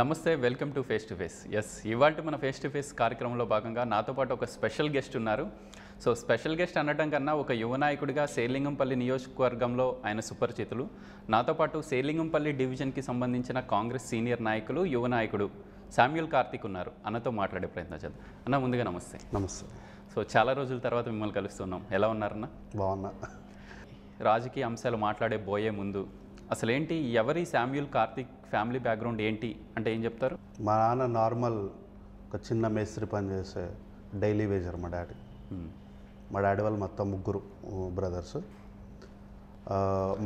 నమస్తే welcome to face to face ఎస్ ఇవాళ మన ఫేస్ టు ఫేస్ కార్యక్రమంలో భాగంగా నాతో పాటు ఒక స్పెషల్ గెస్ట్ ఉన్నారు సో స్పెషల్ గెస్ట్ అనడం కన్నా ఒక యువ నాయకుడిగా సేలింగంపల్లి నియోజకవర్గంలో ఆయన సుపరిచితులు నాతో పాటు సేలింగంపల్లి డివిజన్కి సంబంధించిన కాంగ్రెస్ సీనియర్ నాయకులు యువ నాయకుడు శామ్యుల్ కార్తిక్ ఉన్నారు అన్నతో మాట్లాడే ప్రయత్నం చేద్దాం అన్న ముందుగా నమస్తే నమస్తే సో చాలా రోజుల తర్వాత మిమ్మల్ని కలుస్తున్నాం ఎలా ఉన్నారన్న బాగున్నా రాజకీయ అంశాలు మాట్లాడే బోయే ముందు అసలేంటి ఎవరి శామ్యుల్ కార్తిక్ ఫ్యామిలీ బ్యాక్గ్రౌండ్ ఏంటి అంటే ఏం చెప్తారు మా నాన్న నార్మల్ ఒక చిన్న మేస్త్రి పని చేసే డైలీ వేజర్ మా డాడీ మా డాడీ వాళ్ళు మొత్తం ముగ్గురు బ్రదర్స్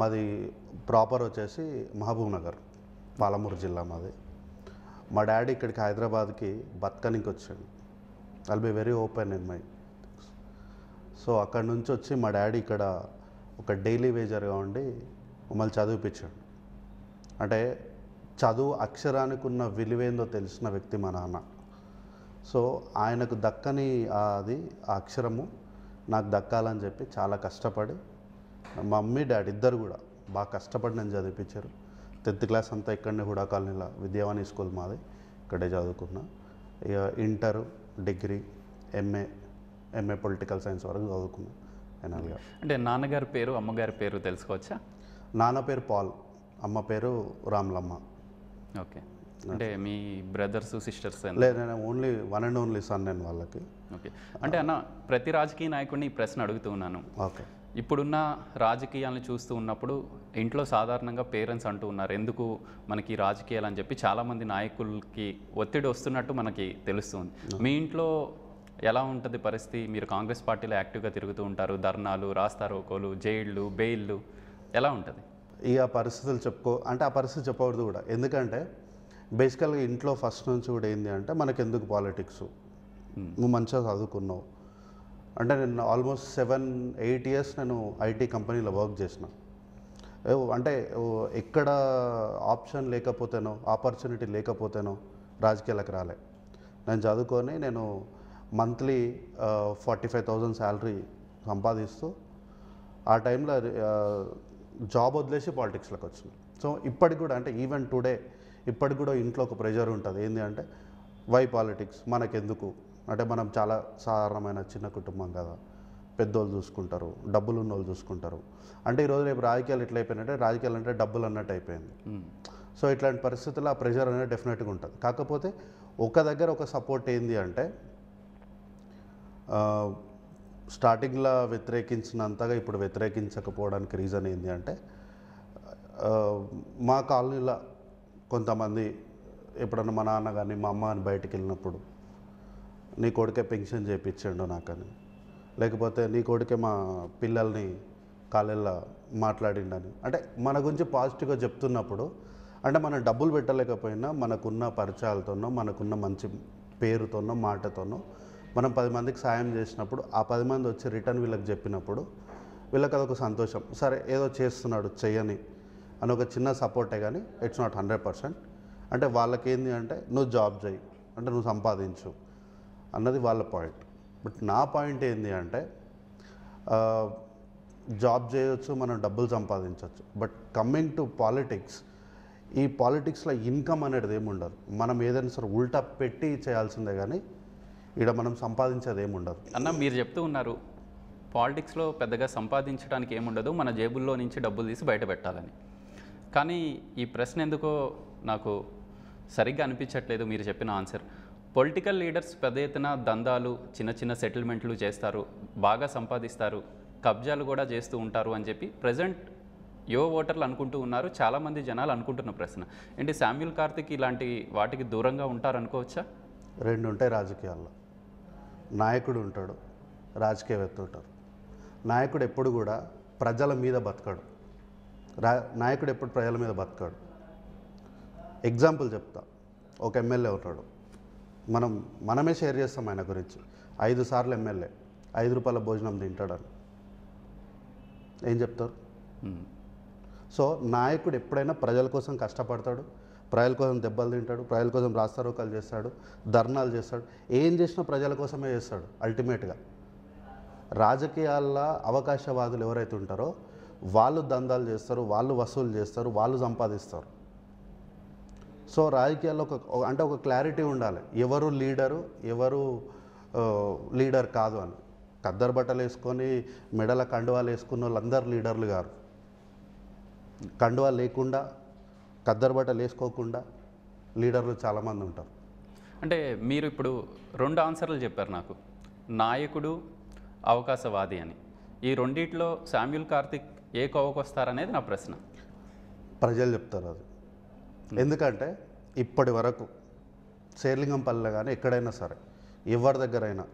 మాది ప్రాపర్ వచ్చేసి మహబూబ్ నగర్ పాలమూరు జిల్లా మాది మా డాడీ ఇక్కడికి హైదరాబాద్కి బతకనికి వచ్చాడు I'll be very open in my so అక్కడ నుంచి వచ్చి మా డాడీ ఇక్కడ ఒక డైలీ వేజర్గా ఉండి మమ్మల్ని చదివిపించాడు అంటే చదువు అక్షరానికి ఉన్న విలువేందో తెలిసిన వ్యక్తి మా నాన్న సో ఆయనకు దక్కని అది ఆ అక్షరము నాకు దక్కాలని చెప్పి చాలా కష్టపడి మమ్మీ డాడీ ఇద్దరు కూడా బాగా కష్టపడి నేను చదివిపించారు టెన్త్ క్లాస్ అంతా ఇక్కడనే హుడా కాలనీలో విద్యావాణి స్కూల్ మాది ఇక్కడే చదువుకున్నా ఇక inter degree MA MA political science వరకు చదువుకున్నాను అంటే నాన్నగారి పేరు అమ్మగారి పేరు తెలుసుకోవచ్చా నాన్న పేరు పాల్ అమ్మ పేరు రామ్లమ్మ ఓకే అంటే మీ బ్రదర్స్ సిస్టర్స్ లేదు నేను only one and only son నేను వాళ్ళకి ఓకే అంటే అన్న ప్రతి రాజకీయ నాయకుడిని ఈ ప్రశ్న అడుగుతూ ఉన్నాను ఓకే ఇప్పుడున్న రాజకీయాలను చూస్తూ ఉన్నప్పుడు ఇంట్లో సాధారణంగా పేరెంట్స్ అంటూ ఉన్నారు ఎందుకు మనకి రాజకీయాలు అని చెప్పి చాలామంది నాయకులకి ఒత్తిడి వస్తున్నట్టు మనకి తెలుస్తుంది మీ ఇంట్లో ఎలా ఉంటుంది పరిస్థితి మీరు కాంగ్రెస్ పార్టీలో యాక్టివ్గా తిరుగుతూ ఉంటారు ధర్నాలు రాస్తారోకోలు జైళ్ళు బెయిల్లు ఎలా ఉంటుంది ఇక పరిస్థితులు చెప్పుకో అంటే ఆ పరిస్థితి చెప్పకూడదు కూడా ఎందుకంటే బేసికల్గా ఇంట్లో ఫస్ట్ నుంచి కూడా ఏంటి అంటే మనకు ఎందుకు పాలిటిక్స్ నువ్వు మంచిగా చదువుకున్నావు అంటే నేను ఆల్మోస్ట్ సెవెన్ ఎయిట్ ఇయర్స్ నేను ఐటీ కంపెనీలో వర్క్ చేసిన అంటే ఎక్కడ ఆప్షన్ లేకపోతేనో ఆపర్చునిటీ లేకపోతేనో రాజకీయాలకు రాలే నేను చదువుకొని నేను monthly forty five thousand salary సంపాదిస్తూ ఆ టైంలో జాబ్ వదిలేసి పాలిటిక్స్లోకి వచ్చింది సో ఇప్పటికి కూడా అంటే ఈవెన్ టుడే ఇప్పటికి కూడా ఇంట్లో ఒక ప్రెషర్ ఉంటుంది ఏంటి అంటే వై పాలిటిక్స్ మనకెందుకు అంటే మనం చాలా సాధారణమైన చిన్న కుటుంబం కదా పెద్దోళ్ళు చూసుకుంటారు డబ్బులు ఉన్నోళ్ళు చూసుకుంటారు అంటే ఈరోజు రేపు రాజకీయాలు ఎట్లా అయిపోయినట్టే రాజకీయాలు అంటే డబ్బులు అన్నట్టు అయిపోయింది సో ఇట్లాంటి పరిస్థితుల్లో ఆ ప్రెషర్ అనేది డెఫినెట్గా ఉంటుంది కాకపోతే ఒక దగ్గర ఒక సపోర్ట్ ఏంది అంటే స్టార్టింగ్లో వ్యతిరేకించినంతగా ఇప్పుడు వ్యతిరేకించకపోవడానికి రీజన్ ఏంటి అంటే మా కాలనీలో కొంతమంది ఎప్పుడన్నా మా నాన్న కానీ మా అమ్మ అని బయటకు వెళ్ళినప్పుడు నీ కొడుకే పెన్షన్ చేయించండు నాకని లేకపోతే నీ కొడుకే మా పిల్లల్ని కాలేళ్ళ మాట్లాడిండని అంటే మన గురించి పాజిటివ్గా చెప్తున్నప్పుడు అంటే మనం డబ్బులు పెట్టలేకపోయినా మనకున్న పరిచయాలతోనో మనకున్న మంచి పేరుతోనో మాటతోనో మనం పది మందికి సాయం చేసినప్పుడు ఆ పది మంది వచ్చి రిటర్న్ వీళ్ళకి చెప్పినప్పుడు వీళ్ళకి అదొక సంతోషం సరే ఏదో చేస్తున్నాడు చెయ్యని అని ఒక చిన్న సపోర్టే కానీ ఇట్స్ నాట్ హండ్రెడ్ పర్సెంట్ అంటే వాళ్ళకేంది అంటే నువ్వు జాబ్ చేయి అంటే నువ్వు సంపాదించు అన్నది వాళ్ళ పాయింట్ బట్ నా పాయింట్ ఏంది అంటే జాబ్ చేయొచ్చు మనం డబ్బులు సంపాదించవచ్చు బట్ కమ్మింగ్ టు పాలిటిక్స్ ఈ పాలిటిక్స్లో ఇన్కమ్ అనేది ఏమి ఉండదు మనం ఏదైనా సరే ఉల్టా పెట్టి చేయాల్సిందే కానీ ఇక్కడ మనం సంపాదించేది ఏముండదు అన్న మీరు చెప్తూ ఉన్నారు పాలిటిక్స్లో పెద్దగా సంపాదించడానికి ఏముండదు మన జేబుల్లో నుంచి డబ్బులు తీసి బయట పెట్టాలని కానీ ఈ ప్రశ్న ఎందుకో నాకు సరిగ్గా అనిపించట్లేదు మీరు చెప్పిన ఆన్సర్ పొలిటికల్ లీడర్స్ పెద్ద ఎత్తున దందాలు చిన్న చిన్న సెటిల్మెంట్లు చేస్తారు బాగా సంపాదిస్తారు కబ్జాలు కూడా చేస్తూ ఉంటారు అని చెప్పి ప్రజెంట్ యువ ఓటర్లు అనుకుంటూ ఉన్నారు చాలామంది జనాలు అనుకుంటున్న ప్రశ్న ఏంటి శామ్యుల్ కార్తిక్ ఇలాంటి వాటికి దూరంగా ఉంటారనుకోవచ్చా రెండు ఉంటాయి రాజకీయాల్లో నాయకుడు ఉంటాడు రాజకీయవేత్త ఉంటారు నాయకుడు ఎప్పుడు కూడా ప్రజల మీద బతకడు రా నాయకుడు ఎప్పుడు ప్రజల మీద బతకడు ఎగ్జాంపుల్ చెప్తా ఒక ఎమ్మెల్యే ఉంటాడు మనం మనమే షేర్ చేస్తాం ఆయన గురించి ఐదు సార్లు ఎమ్మెల్యే ఐదు రూపాయల భోజనం తింటాడని ఏం చెప్తారు సో నాయకుడు ఎప్పుడైనా ప్రజల కోసం కష్టపడతాడు ప్రజల కోసం దెబ్బలు తింటాడు ప్రజల కోసం రాస్తారోకాలు చేస్తాడు ధర్నాలు చేస్తాడు ఏం చేసినా ప్రజల కోసమే చేస్తాడు అల్టిమేట్గా రాజకీయాల్లో అవకాశవాదులు ఎవరైతే ఉంటారో వాళ్ళు దందాలు చేస్తారు వాళ్ళు వసూలు చేస్తారు వాళ్ళు సంపాదిస్తారు సో రాజకీయాల్లో ఒక అంటే ఒక క్లారిటీ ఉండాలి ఎవరు లీడరు ఎవరు లీడర్ కాదు అని కద్దరు బట్టలు వేసుకొని మెడల కండువాలు వేసుకున్న వాళ్ళందరూ లీడర్లు గారు కండువా లేకుండా కద్దరు బట్టలు లీడర్లు చాలామంది ఉంటారు అంటే మీరు ఇప్పుడు రెండు ఆన్సర్లు చెప్పారు నాకు నాయకుడు అవకాశవాది అని ఈ రెండిట్లో శామ్యుల్ కార్తిక్ ఏ కోవకొస్తారనేది నా ప్రశ్న ప్రజలు చెప్తారు అది ఎందుకంటే ఇప్పటి వరకు శేర్లింగంపల్లిలో కానీ ఎక్కడైనా సరే ఎవరి దగ్గరైనా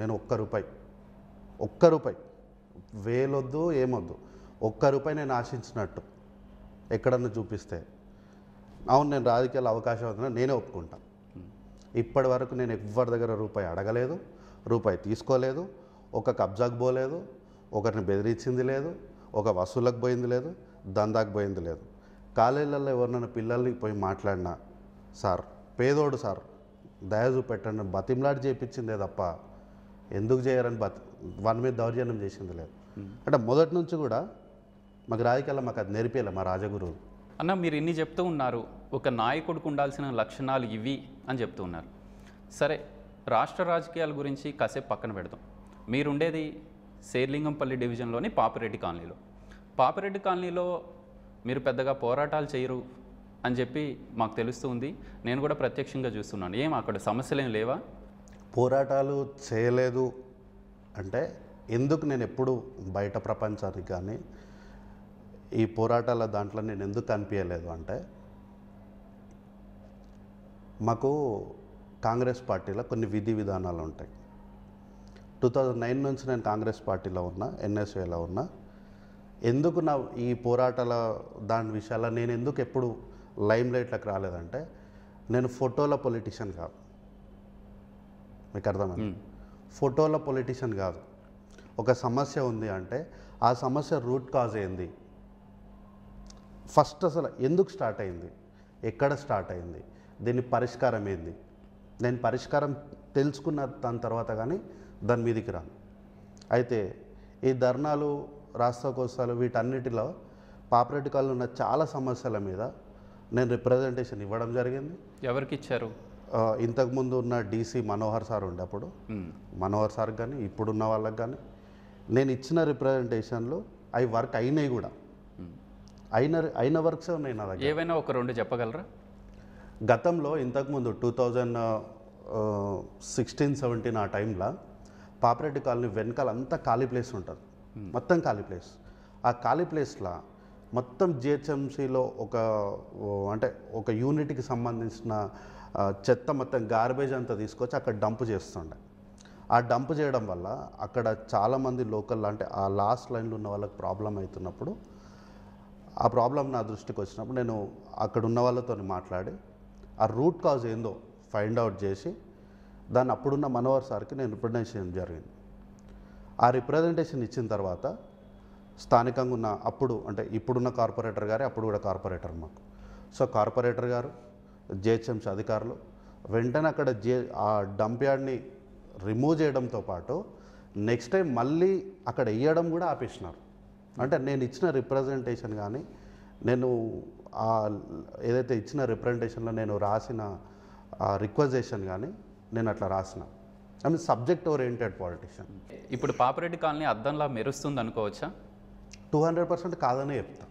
నేను ఒక్క రూపాయి ఒక్క రూపాయి వేలొద్దు ఏమొద్దు ఒక్క రూపాయి నేను ఆశించినట్టు ఎక్కడన్నా చూపిస్తే అవును నేను రాజకీయాలు అవకాశం అవుతున్నా నేనే ఒప్పుకుంటాను ఇప్పటి వరకు నేను ఎవరి దగ్గర రూపాయి అడగలేదు రూపాయి తీసుకోలేదు ఒక కబ్జాకు పోలేదు ఒకరిని బెదిరించింది లేదు ఒక వసూలకు పోయింది లేదు దందాకు పోయింది లేదు కాలేజీలలో ఎవరినైనా పిల్లల్ని పోయి మాట్లాడినా సార్ పేదోడు సార్ దయచూ పెట్టండి బతిమ్లాడి చేయించిందే తప్ప ఎందుకు చేయరని బతి వన్ మీద దౌర్జన్యం చేసింది లేదు అంటే మొదటి నుంచి కూడా మాకు రాజకీయాల్లో మాకు అది నేర్పేయాలి మా రాజగురువు అన్న మీరు ఇన్ని చెప్తూ ఉన్నారు ఒక నాయకుడికి ఉండాల్సిన లక్షణాలు ఇవి అని చెప్తూ ఉన్నారు సరే రాష్ట్ర రాజకీయాల గురించి కాసేపు పక్కన పెడదాం మీరుండేది శేర్లింగంపల్లి డివిజన్లోని పాపిరెడ్డి కాలనీలో పాపిరెడ్డి కాలనీలో మీరు పెద్దగా పోరాటాలు చేయరు అని చెప్పి మాకు తెలుస్తూ ఉంది నేను కూడా ప్రత్యక్షంగా చూస్తున్నాను ఏం అక్కడ సమస్యలు ఏం లేవా పోరాటాలు చేయలేదు అంటే ఎందుకు నేను ఎప్పుడు బయట ప్రపంచానికి కానీ ఈ పోరాటాల దాంట్లో నేను ఎందుకు కనిపించలేదు అంటే మాకు కాంగ్రెస్ పార్టీలో కొన్ని విధి విధానాలు ఉంటాయి టూ థౌజండ్ నైన్ నుంచి నేను కాంగ్రెస్ పార్టీలో ఉన్నా ఎన్ఎస్ఏలో ఉన్నా ఎందుకు నా ఈ పోరాటాల దాని విషయాల్లో నేను ఎందుకు ఎప్పుడు లైమ్ లైట్లకు రాలేదంటే నేను ఫోటోల పొలిటీషియన్ కాదు మీకు అర్థమైంది ఫోటోల పొలిటీషియన్ కాదు ఒక సమస్య ఉంది అంటే ఆ సమస్య రూట్ కాజ్ ఏంది ఫస్ట్ అసలు ఎందుకు స్టార్ట్ అయింది ఎక్కడ స్టార్ట్ అయింది దీని పరిష్కారం ఏంది నేను పరిష్కారం తెలుసుకున్న దాని తర్వాత కానీ దాని మీదకి రాను అయితే ఈ ధర్నాలు రాస్తాకోసాలు వీటన్నిటిలో పాపరెడ్డికాల్లో ఉన్న చాలా సమస్యల మీద నేను రిప్రజెంటేషన్ ఇవ్వడం జరిగింది ఎవరికి ఇచ్చారు ఇంతకుముందు ఉన్న డీసీ మనోహర్ సార్ ఉండే అప్పుడు మనోహర్ సార్ కానీ ఇప్పుడున్న వాళ్ళకి కానీ నేను ఇచ్చిన రిప్రజెంటేషన్లు అవి వర్క్ అయినాయి కూడా అయిన అయిన వర్క్స్ ఉన్నాయి నా దగ్గర ఏవైనా ఒక రెండు చెప్పగలరా గతంలో ఇంతకుముందు టూ థౌజండ్ సిక్స్టీన్ సెవెంటీన్ ఆ టైంలో పాపిరెడ్డి కాలనీ వెనకాల అంతా ఖాళీ ప్లేస్ ఉంటుంది hmm. మొత్తం ఖాళీ ప్లేస్ ఆ ఖాళీ ప్లేస్లో మొత్తం జిహెచ్ఎంసీలో ఒక అంటే ఒక యూనిట్కి సంబంధించిన చెత్త మొత్తం గార్బేజ్ అంతా తీసుకొచ్చి అక్కడ డంప్ చేస్తుండే ఆ డంప్ చేయడం వల్ల అక్కడ చాలామంది లోకల్ అంటే ఆ లాస్ట్ లైన్లో ఉన్న వాళ్ళకి ప్రాబ్లం అవుతున్నప్పుడు ఆ ప్రాబ్లం నా దృష్టికి వచ్చినప్పుడు నేను అక్కడ ఉన్న వాళ్ళతో మాట్లాడి ఆ రూట్ కాజ్ ఏందో ఫైండ్ అవుట్ చేసి దాన్ని అప్పుడున్న మనోహర్ సార్కి నేను రిప్రజెంటేషన్ జరిగింది ఆ రిప్రజెంటేషన్ ఇచ్చిన తర్వాత స్థానికంగా ఉన్న అప్పుడు అంటే ఇప్పుడున్న కార్పొరేటర్ గారే అప్పుడు కూడా కార్పొరేటర్ మాకు సో కార్పొరేటర్ గారు జిహెచ్ఎంసీ అధికారులు వెంటనే అక్కడ జే ఆ డంప్ యార్డ్ని రిమూవ్ చేయడంతో పాటు నెక్స్ట్ టైం మళ్ళీ అక్కడ వేయడం కూడా ఆపేసినారు అంటే నేను ఇచ్చిన రిప్రజెంటేషన్ కానీ నేను ఏదైతే ఇచ్చిన రిప్రజెంటేషన్లో నేను రాసిన రిక్వజేషన్ కానీ నేను అట్లా రాసిన I mean subject oriented politician ఇప్పుడు పాపరెడ్డి కాలనీ అద్దంలా మెరుస్తుంది అనుకోవచ్చా టూ హండ్రెడ్ పర్సెంట్ కాదనే చెప్తా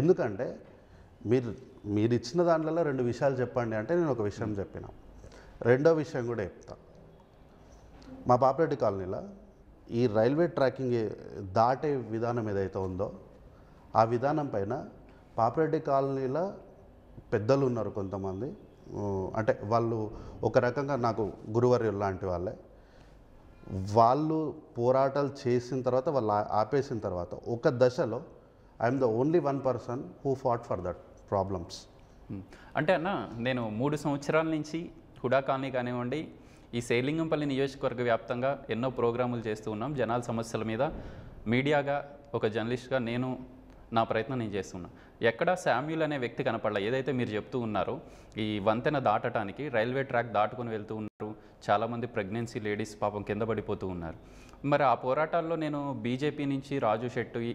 ఎందుకంటే మీరు మీరు ఇచ్చిన దాంట్లో రెండు విషయాలు చెప్పండి అంటే నేను ఒక విషయం చెప్పిన రెండో విషయం కూడా చెప్తా మా పాపరెడ్డి కాలనీలో ఈ రైల్వే ట్రాకింగ్ దాటే విధానం ఏదైతే ఉందో ఆ విధానం పైన పాపిరెడ్డి కాలనీల పెద్దలు ఉన్నారు కొంతమంది అంటే వాళ్ళు ఒక రకంగా నాకు గురువర్యులు లాంటి వాళ్ళే వాళ్ళు పోరాటాలు చేసిన తర్వాత వాళ్ళు ఆపేసిన తర్వాత ఒక దశలో I'm the only one person who fought for that problems అంటే అన్న నేను మూడు సంవత్సరాల నుంచి హుడా కాలనీ కానివ్వండి ఈ సేలింగంపల్లి నియోజకవర్గ వ్యాప్తంగా ఎన్నో ప్రోగ్రాములు చేస్తూ ఉన్నాం జనాల సమస్యల మీద మీడియాగా ఒక జర్నలిస్ట్గా నేను నా ప్రయత్నం నేను చేస్తున్నా ఎక్కడ శామ్యూల్ అనే వ్యక్తి కనపడలే ఏదైతే మీరు చెప్తూ ఉన్నారో ఈ వంతెన దాటడానికి రైల్వే ట్రాక్ దాటుకుని వెళ్తూ ఉన్నారు చాలామంది ప్రెగ్నెన్సీ లేడీస్ పాపం కింద పడిపోతూ ఉన్నారు మరి ఆ పోరాటాల్లో నేను బీజేపీ నుంచి రాజు షెట్టి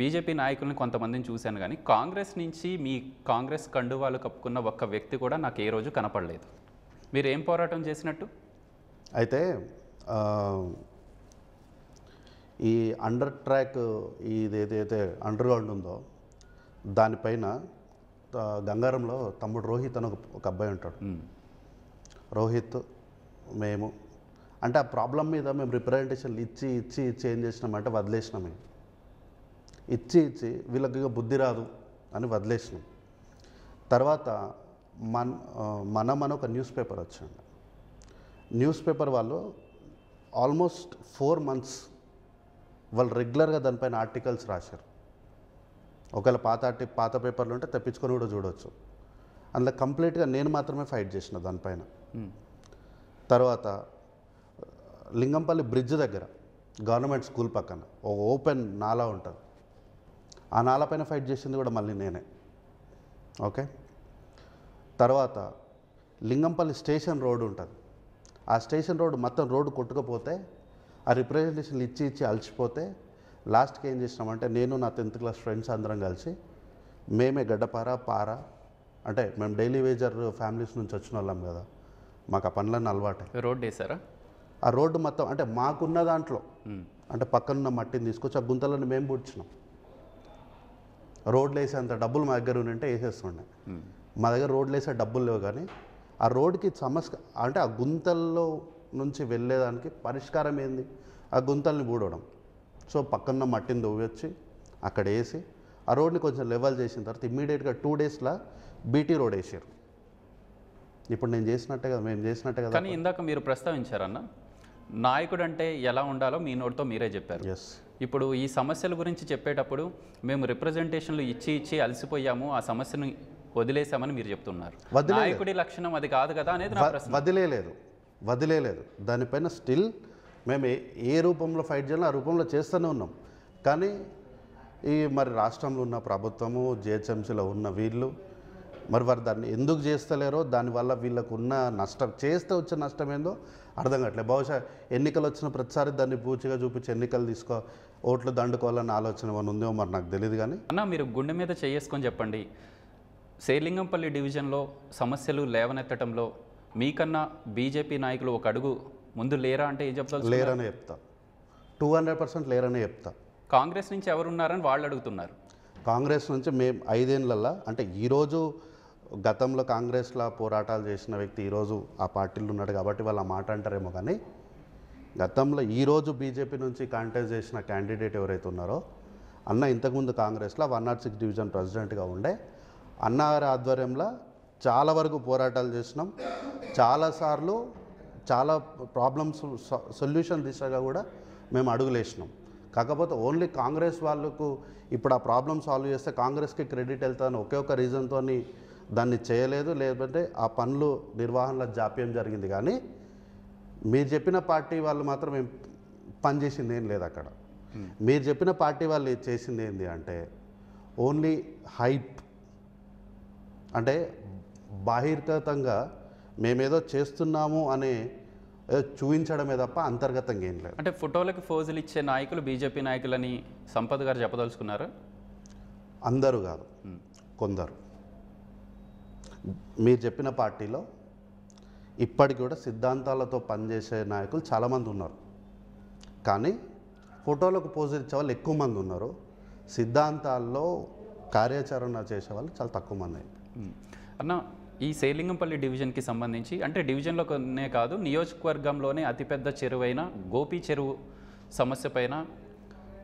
బీజేపీ నాయకులను కొంతమందిని చూశాను కానీ కాంగ్రెస్ నుంచి మీ కాంగ్రెస్ కండువాలు కప్పుకున్న ఒక్క వ్యక్తి కూడా నాకు ఏ రోజు కనపడలేదు మీరు ఏం పోరాటం చేసినట్టు అయితే ఈ అండర్ ట్రాక్ ఇది ఏదైతే అండర్ గ్రౌండ్ ఉందో దానిపైన గంగారంలో తమ్ముడు రోహిత్ అని ఒక అబ్బాయి ఉంటాడు రోహిత్ మేము అంటే ఆ ప్రాబ్లం మీద మేము రిప్రజెంటేషన్ ఇచ్చి ఇచ్చి ఇచ్చి ఏం చేసినామంటే వదిలేసినాం ఇచ్చి ఇచ్చి వీళ్ళకి బుద్ధి రాదు అని వదిలేసినాం తర్వాత మన మనం అని ఒక న్యూస్ పేపర్ వచ్చింది న్యూస్ పేపర్ వాళ్ళు ఆల్మోస్ట్ ఫోర్ మంత్స్ వాళ్ళు రెగ్యులర్గా దానిపైన ఆర్టికల్స్ రాశారు ఒకవేళ పాత ఆర్టి పాత పేపర్లు ఉంటే తెప్పించుకొని కూడా చూడవచ్చు అందులో కంప్లీట్గా నేను మాత్రమే ఫైట్ చేసిన దానిపైన hmm. తర్వాత లింగంపల్లి బ్రిడ్జ్ దగ్గర గవర్నమెంట్ స్కూల్ పక్కన ఓ ఓపెన్ నాలా ఉంటుంది ఆ నాలా ఫైట్ చేసింది కూడా మళ్ళీ నేనే ఓకే తర్వాత లింగంపల్లి స్టేషన్ రోడ్ ఉంటుంది ఆ స్టేషన్ రోడ్ మొత్తం రోడ్డు కొట్టుకపోతే ఆ రిప్రజెంటేషన్లు ఇచ్చి ఇచ్చి అలసిపోతే లాస్ట్కి ఏం చేసినామంటే నేను నా టెన్త్ క్లాస్ ఫ్రెండ్స్ అందరం కలిసి మేమే గడ్డపార పార అంటే మేము డైలీ వేజర్ ఫ్యామిలీస్ నుంచి వచ్చిన వాళ్ళం కదా మాకు ఆ పనులన్నీ అలవాటే రోడ్డు వేసారా ఆ రోడ్డు మొత్తం అంటే మాకున్న దాంట్లో అంటే పక్కనున్న మట్టిని తీసుకొచ్చి ఆ గుంతలను మేము పూడ్చినాం రోడ్లు వేసేంత డబ్బులు మా దగ్గర ఉంటే వేసేస్తుండే మా దగ్గర రోడ్లు వేసే డబ్బులు లేవు కానీ ఆ రోడ్కి సమస్య అంటే ఆ గుంతల్లో నుంచి వెళ్ళేదానికి పరిష్కారం ఏంది ఆ గుంతల్ని పూడవడం సో పక్కన మట్టిని దొవ్వొచ్చి అక్కడ వేసి ఆ రోడ్ని కొంచెం లెవెల్ చేసిన తర్వాత ఇమ్మీడియట్గా టూ డేస్లో బీటీ రోడ్ వేసారు ఇప్పుడు నేను చేసినట్టే కదా మేము చేసినట్టే కదా కానీ ఇందాక మీరు ప్రస్తావించారన్న నాయకుడు అంటే ఎలా ఉండాలో మీ నోటితో మీరే చెప్పారు ఎస్ ఇప్పుడు ఈ సమస్యల గురించి చెప్పేటప్పుడు మేము రిప్రజెంటేషన్లు ఇచ్చి ఇచ్చి అలసిపోయాము ఆ సమస్యను వదిలేశామని మీరు చెప్తున్నారు నాయకుడి లక్షణం అది కాదు కదా అనేది వదిలేలేదు వదిలేలేదు దానిపైన స్టిల్ మేము ఏ రూపంలో ఫైట్ చేయాలో ఆ రూపంలో చేస్తూనే ఉన్నాం కానీ ఈ మరి రాష్ట్రంలో ఉన్న ప్రభుత్వము జిహెచ్ఎంసీలో ఉన్న వీళ్ళు మరి వారు దాన్ని ఎందుకు చేస్తలేరో దానివల్ల వీళ్ళకు ఉన్న నష్టం చేస్తే వచ్చే నష్టం ఏందో అర్థం కావట్లేదు బహుశా ఎన్నికలు వచ్చిన ప్రతిసారి దాన్ని పూచిగా చూపించి ఎన్నికలు తీసుకో ఓట్లు దండుకోవాలన్న ఆలోచన ఏమైనా ఉందేమో మరి నాకు తెలియదు కానీ అన్న మీరు గుండె మీద చేసుకొని చెప్పండి సేలింగంపల్లి డివిజన్లో సమస్యలు లేవనెత్తడంలో మీకన్నా బీజేపీ నాయకులు ఒక అడుగు ముందు లేరా అంటే ఏం చెప్తారు లేరనే చెప్తా టూ హండ్రెడ్ పర్సెంట్ లేరనే చెప్తా కాంగ్రెస్ నుంచి ఎవరున్నారని వాళ్ళు అడుగుతున్నారు కాంగ్రెస్ నుంచి మేము ఐదేళ్లలో అంటే ఈరోజు గతంలో కాంగ్రెస్లో పోరాటాలు చేసిన వ్యక్తి ఈరోజు ఆ పార్టీలు ఉన్నాడు కాబట్టి వాళ్ళు ఆ మాట అంటారేమో కానీ గతంలో ఈరోజు బీజేపీ నుంచి కాంటెస్ట్ చేసిన క్యాండిడేట్ ఎవరైతే ఉన్నారో అన్న ఇంతకుముందు కాంగ్రెస్లో వన్ నాట్ సిక్స్ డివిజన్ ప్రెసిడెంట్గా ఉండే అన్నగారి ఆధ్వర్యంలో చాలా వరకు పోరాటాలు చేసినాం చాలాసార్లు చాలా ప్రాబ్లమ్స్ సొల్యూషన్ దిశగా కూడా మేము అడుగులేసినాం కాకపోతే ఓన్లీ కాంగ్రెస్ వాళ్ళకు ఇప్పుడు ఆ ప్రాబ్లమ్ సాల్వ్ చేస్తే కాంగ్రెస్కి క్రెడిట్ వెళ్తాను ఒకే ఒక రీజన్తో దాన్ని చేయలేదు లేదంటే ఆ పనులు నిర్వహణలో జాప్యం జరిగింది కానీ మీరు చెప్పిన పార్టీ వాళ్ళు మాత్రం ఏం పనిచేసింది ఏం లేదు అక్కడ మీరు చెప్పిన పార్టీ వాళ్ళు చేసింది ఏంటి అంటే ఓన్లీ హైప్ అంటే బాహిర్గతంగా మేమేదో చేస్తున్నాము అనే చూపించడమే తప్ప అంతర్గతంగా ఏం లేదు అంటే ఫోటోలకు ఫోజులు ఇచ్చే నాయకులు బీజేపీ నాయకులని సంపద్ గారు చెప్పదలుచుకున్నారు అందరూ కాదు కొందరు మీరు చెప్పిన పార్టీలో ఇప్పటికి కూడా సిద్ధాంతాలతో పనిచేసే నాయకులు చాలామంది ఉన్నారు కానీ ఫోటోలకు పోజులు ఇచ్చే వాళ్ళు ఎక్కువ మంది ఉన్నారు సిద్ధాంతాల్లో కార్యాచరణ చేసే వాళ్ళు చాలా తక్కువ మంది అన్న ఈ సేలింగంపల్లి డివిజన్కి సంబంధించి అంటే డివిజన్లోనే కాదు నియోజకవర్గంలోనే అతిపెద్ద చెరువైన గోపి చెరువు సమస్య పైన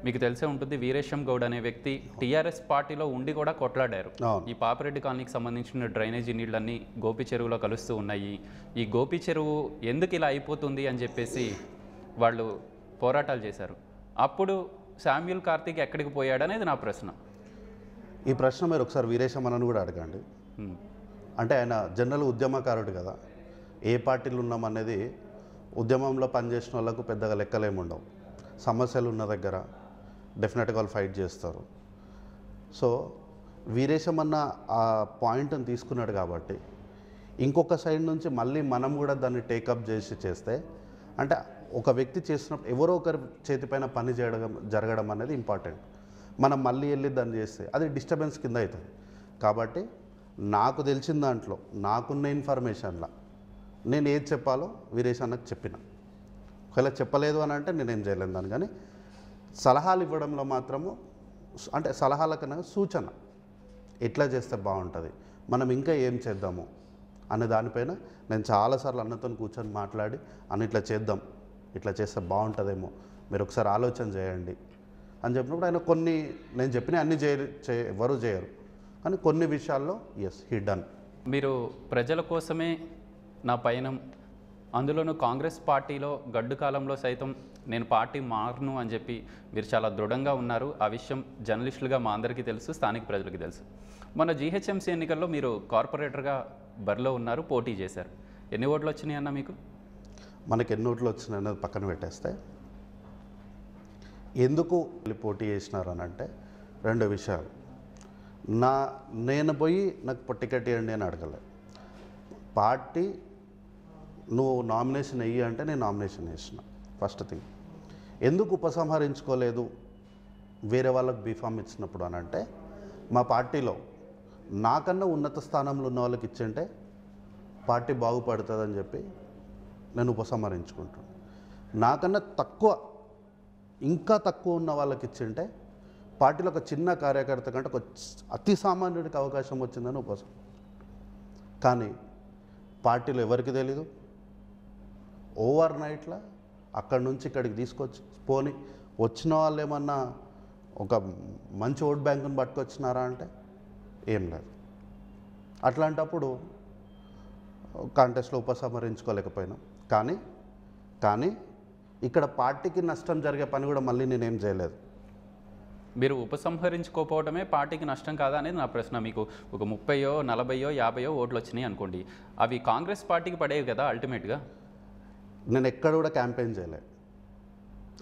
మీకు తెలిసే ఉంటుంది వీరేశం గౌడ్ అనే వ్యక్తి టీఆర్ఎస్ పార్టీలో ఉండి కూడా కొట్లాడారు ఈ పాపిరెడ్డి కాలనీకి సంబంధించిన డ్రైనేజీ నీళ్ళన్నీ గోపి చెరువులో కలుస్తూ ఉన్నాయి ఈ గోపి చెరువు ఎందుకు ఇలా అయిపోతుంది అని చెప్పేసి వాళ్ళు పోరాటాలు చేశారు అప్పుడు శామ్యుల్ కార్తీక్ ఎక్కడికి పోయాడనేది నా ప్రశ్న ఈ ప్రశ్న మీరు ఒకసారి వీరేశమనని కూడా అడగండి అంటే ఆయన జనరల్ ఉద్యమకారుడు కదా ఏ పార్టీలు ఉన్నామనేది ఉద్యమంలో పనిచేసిన వాళ్ళకు పెద్దగా లెక్కలేము ఉండవు సమస్యలు ఉన్న దగ్గర డెఫినెట్గా వాళ్ళు ఫైట్ చేస్తారు సో వీరేశమన్న ఆ పాయింట్ని తీసుకున్నాడు కాబట్టి ఇంకొక సైడ్ నుంచి మళ్ళీ మనం కూడా దాన్ని టేకప్ చేసి చేస్తే అంటే ఒక వ్యక్తి చేసినప్పుడు ఎవరో ఒకరి చేతిపైన పని చేయడం జరగడం అనేది ఇంపార్టెంట్ మనం మళ్ళీ వెళ్ళి దాన్ని చేస్తే అది డిస్టర్బెన్స్ కింద అవుతుంది కాబట్టి నాకు తెలిసిన దాంట్లో నాకున్న ఇన్ఫర్మేషన్లో నేను ఏది చెప్పాలో వీరేష్ అన్నకు చెప్పిన ఒకవేళ చెప్పలేదు అని అంటే నేనేం చేయలేను దాన్ని కానీ సలహాలు ఇవ్వడంలో మాత్రము అంటే సలహాల కన్నా సూచన ఎట్లా చేస్తే బాగుంటుంది మనం ఇంకా ఏం చేద్దాము అనే దానిపైన నేను చాలాసార్లు అన్నతో కూర్చొని మాట్లాడి అని ఇట్లా చేద్దాం ఇట్లా చేస్తే బాగుంటుందేమో మీరు ఒకసారి ఆలోచన చేయండి అని చెప్పినప్పుడు ఆయన కొన్ని నేను చెప్పిన అన్ని చేయ ఎవరు చేయరు కానీ కొన్ని విషయాల్లో ఎస్ హీ డన్ మీరు ప్రజల కోసమే నా పయనం అందులోనూ కాంగ్రెస్ పార్టీలో గడ్డు కాలంలో సైతం నేను పార్టీ మారును అని చెప్పి మీరు చాలా దృఢంగా ఉన్నారు ఆ విషయం జర్నలిస్టులుగా మా అందరికీ తెలుసు స్థానిక ప్రజలకి తెలుసు మన జీహెచ్ఎంసీ ఎన్నికల్లో మీరు కార్పొరేటర్గా బరిలో ఉన్నారు పోటీ చేశారు ఎన్ని ఓట్లు వచ్చినాయి అన్న మీకు మనకి ఎన్ని ఓట్లు వచ్చినాయి అన్నది పక్కన పెట్టేస్తే ఎందుకు పోటీ చేసినారు అని అంటే రెండు విషయాలు నా నేను పోయి నాకు టికెట్ ఇవ్వండి అని అడగలే పార్టీ నువ్వు నామినేషన్ వెయ్యి అంటే నేను నామినేషన్ వేసిన ఫస్ట్ థింగ్ ఎందుకు ఉపసంహరించుకోలేదు వేరే వాళ్ళకు బీఫామ్ ఇచ్చినప్పుడు అని అంటే మా పార్టీలో నాకన్నా ఉన్నత స్థానంలో ఉన్న వాళ్ళకి ఇచ్చింటే పార్టీ బాగుపడుతుందని చెప్పి నేను ఉపసంహరించుకుంటాను నాకన్నా తక్కువ ఇంకా తక్కువ ఉన్న వాళ్ళకి ఇచ్చింటే పార్టీలో ఒక చిన్న కార్యకర్త కంటే ఒక అతి సామాన్యుడికి అవకాశం వచ్చిందని ఉపసం కానీ పార్టీలో ఎవరికి తెలీదు ఓవర్ నైట్లో అక్కడి నుంచి ఇక్కడికి తీసుకొచ్చి పోని వచ్చిన వాళ్ళు ఏమన్నా ఒక మంచి ఓట్ బ్యాంకును పట్టుకొచ్చినారా అంటే ఏం లేదు అట్లాంటప్పుడు కాంటెస్ట్లో ఉపసంహరించుకోలేకపోయినాం కానీ కానీ ఇక్కడ పార్టీకి నష్టం జరిగే పని కూడా మళ్ళీ నేనేం చేయలేదు మీరు ఉపసంహరించుకోపోవడమే పార్టీకి నష్టం కాదా అనేది నా ప్రశ్న మీకు ఒక ముప్పయో నలభయో యాభయో ఓట్లు వచ్చినాయి అనుకోండి అవి కాంగ్రెస్ పార్టీకి పడేవి కదా అల్టిమేట్గా నేను ఎక్కడ కూడా క్యాంపెయిన్ చేయలే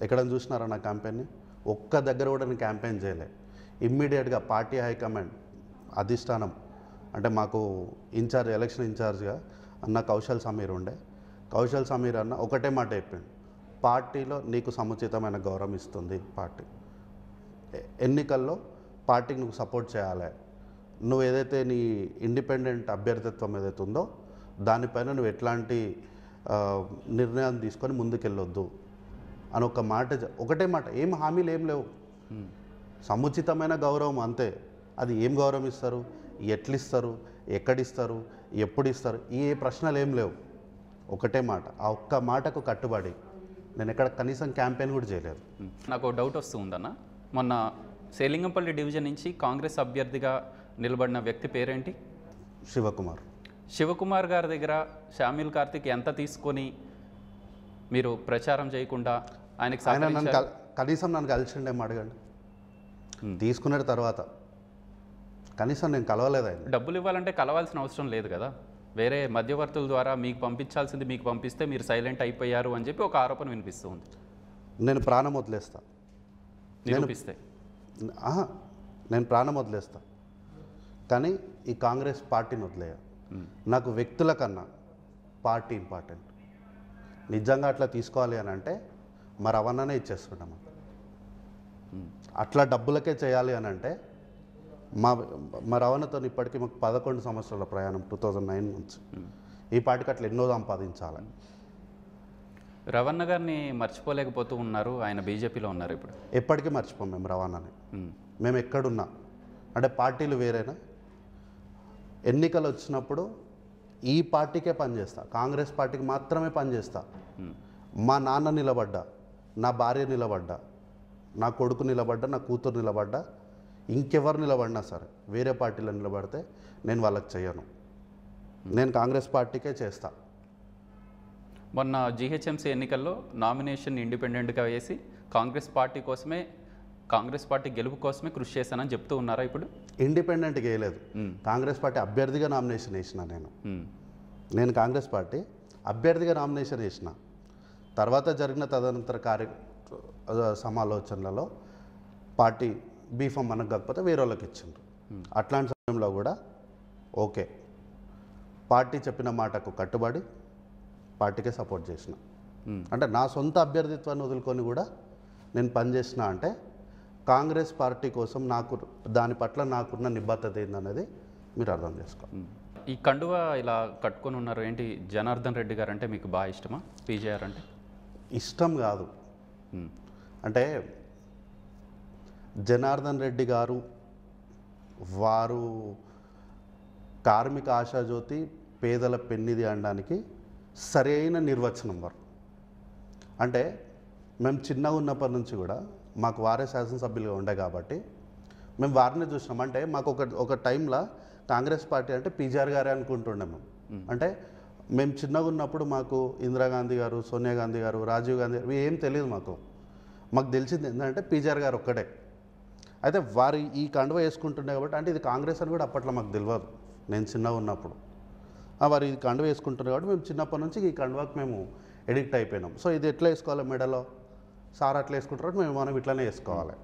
ఎక్కడ చూసినారా నా క్యాంపెయిన్ని ఒక్క దగ్గర కూడా నేను క్యాంపెయిన్ చేయలే ఇమ్మీడియట్గా పార్టీ హైకమాండ్ అధిష్టానం అంటే మాకు ఇన్ఛార్జ్ ఎలక్షన్ ఇన్ఛార్జ్గా అన్న కౌశల్ సమీర్ ఉండే కౌశల్ సమీర్ అన్న ఒకటే మాట చెప్పిండు పార్టీలో నీకు సముచితమైన గౌరవం ఇస్తుంది పార్టీ ఎన్నికల్లో పార్టీకి నువ్వు సపోర్ట్ చేయాలి నువ్వు ఏదైతే నీ ఇండిపెండెంట్ అభ్యర్థిత్వం ఏదైతే ఉందో దానిపైన నువ్వు ఎట్లాంటి నిర్ణయం తీసుకొని ముందుకెళ్ళొద్దు అని ఒక మాట ఒకటే మాట ఏం హామీలు ఏం లేవు సముచితమైన గౌరవం అంతే అది ఏం గౌరవం ఇస్తారు ఎట్లిస్తారు ఎక్కడిస్తారు ఎప్పుడు ఇస్తారు ఏ ప్రశ్నలు ఏం లేవు ఒకటే మాట ఆ ఒక్క మాటకు కట్టుబడి నేను ఎక్కడ కనీసం క్యాంపెయిన్ కూడా చేయలేదు నాకు డౌట్ వస్తుందన్న మొన్న సేలింగంపల్లి డివిజన్ నుంచి కాంగ్రెస్ అభ్యర్థిగా నిలబడిన వ్యక్తి పేరేంటి శివకుమార్ శివకుమార్ గారి దగ్గర శామ్యుల్ కార్తిక్ ఎంత తీసుకొని మీరు ప్రచారం చేయకుండా ఆయనకి కనీసం నన్ను కలిసిండే అడగండి తీసుకున్న తర్వాత కనీసం నేను కలవలేదు ఆయన డబ్బులు ఇవ్వాలంటే కలవాల్సిన అవసరం లేదు కదా వేరే మధ్యవర్తుల ద్వారా మీకు పంపించాల్సింది మీకు పంపిస్తే మీరు సైలెంట్ అయిపోయారు అని చెప్పి ఒక ఆరోపణ వినిపిస్తూ ఉంది నేను ప్రాణం వదిలేస్తా నిరూపిస్తే నేను ప్రాణం వదిలేస్తా కానీ ఈ కాంగ్రెస్ పార్టీని వదిలేయ నాకు వ్యక్తుల కన్నా పార్టీ ఇంపార్టెంట్ నిజంగా అట్లా తీసుకోవాలి అని అంటే మరి అవన్ననే ఇచ్చేస్తున్నాము అట్లా డబ్బులకే చేయాలి అని అంటే మా మా రవాణాతో ఇప్పటికీ మాకు పదకొండు సంవత్సరాల ప్రయాణం టూ థౌజండ్ నైన్ నుంచి hmm. ఈ పాటికి అట్లా ఎన్నో సంపాదించాలని hmm. రవణ గారిని మర్చిపోలేకపోతూ ఉన్నారు ఆయన బీజేపీలో ఉన్నారు ఇప్పుడు ఎప్పటికీ మర్చిపోం మేము రవాణాని hmm. మేము ఎక్కడున్నా అంటే పార్టీలు వేరేనా ఎన్నికలు వచ్చినప్పుడు ఈ పార్టీకే పనిచేస్తా కాంగ్రెస్ పార్టీకి మాత్రమే పనిచేస్తా మా నాన్న నిలబడ్డా నా భార్య నిలబడ్డా నా కొడుకు నిలబడ్డా నా కూతురు నిలబడ్డా ఇంకెవరు నిలబడినా సరే వేరే పార్టీలో నిలబడితే నేను వాళ్ళకి చేయను నేను కాంగ్రెస్ పార్టీకే చేస్తా మొన్న జీహెచ్ఎంసీ ఎన్నికల్లో నామినేషన్ ఇండిపెండెంట్గా వేసి కాంగ్రెస్ పార్టీ కోసమే కాంగ్రెస్ పార్టీ గెలుపు కోసమే కృషి చేశానని చెప్తూ ఉన్నారా ఇప్పుడు ఇండిపెండెంట్గా వేయలేదు కాంగ్రెస్ పార్టీ అభ్యర్థిగా నామినేషన్ వేసిన నేను నేను కాంగ్రెస్ పార్టీ అభ్యర్థిగా నామినేషన్ వేసిన తర్వాత జరిగిన తదనంతర కార్య సమాలోచనలలో పార్టీ బీఫామ్ మనకు కాకపోతే వేరే వాళ్ళకి ఇచ్చిండ్రు అట్లాంటి సమయంలో కూడా ఓకే పార్టీ చెప్పిన మాటకు కట్టుబడి పార్టీకే సపోర్ట్ చేసిన అంటే నా సొంత అభ్యర్థిత్వాన్ని వదులుకొని కూడా నేను పనిచేసిన అంటే కాంగ్రెస్ పార్టీ కోసం నాకు దాని పట్ల నాకున్న నిబద్ధత ఏందనేది మీరు అర్థం చేసుకో ఈ కండువ ఇలా కట్టుకొని ఉన్నారు ఏంటి జనార్దన్ రెడ్డి గారు అంటే మీకు బాగా ఇష్టమా పీజేఆర్ అంటే ఇష్టం కాదు అంటే జనార్దన్ రెడ్డి గారు వారు కార్మిక ఆశాజ్యోతి పేదల పెన్నిది అనడానికి సరైన నిర్వచనం వారు అంటే మేము చిన్నగా ఉన్నప్పటి నుంచి కూడా మాకు వారే శాసనసభ్యులుగా ఉండే కాబట్టి మేము వారిని చూసినాం అంటే మాకు ఒక ఒక టైంలో కాంగ్రెస్ పార్టీ అంటే పీజీఆర్ గారే అనుకుంటుండే మేము అంటే మేము చిన్నగా ఉన్నప్పుడు మాకు ఇందిరాగాంధీ గారు సోనియా గాంధీ గారు రాజీవ్ గాంధీ గారు ఏం తెలియదు మాకు మాకు తెలిసింది ఏంటంటే పీజీఆర్ గారు ఒక్కటే అయితే వారు ఈ కండువ వేసుకుంటుండే కాబట్టి అంటే ఇది కాంగ్రెస్ అని కూడా అప్పట్లో మాకు తెలియదు నేను చిన్నగా ఉన్నప్పుడు వారు ఇది కండువ వేసుకుంటున్నారు కాబట్టి మేము చిన్నప్పటి నుంచి ఈ కండువాకి మేము ఎడిక్ట్ అయిపోయినాం సో ఇది ఎట్లా వేసుకోవాలి మెడలో సార్ అట్లా వేసుకుంటారు మేము మనం ఇట్లానే వేసుకోవాలి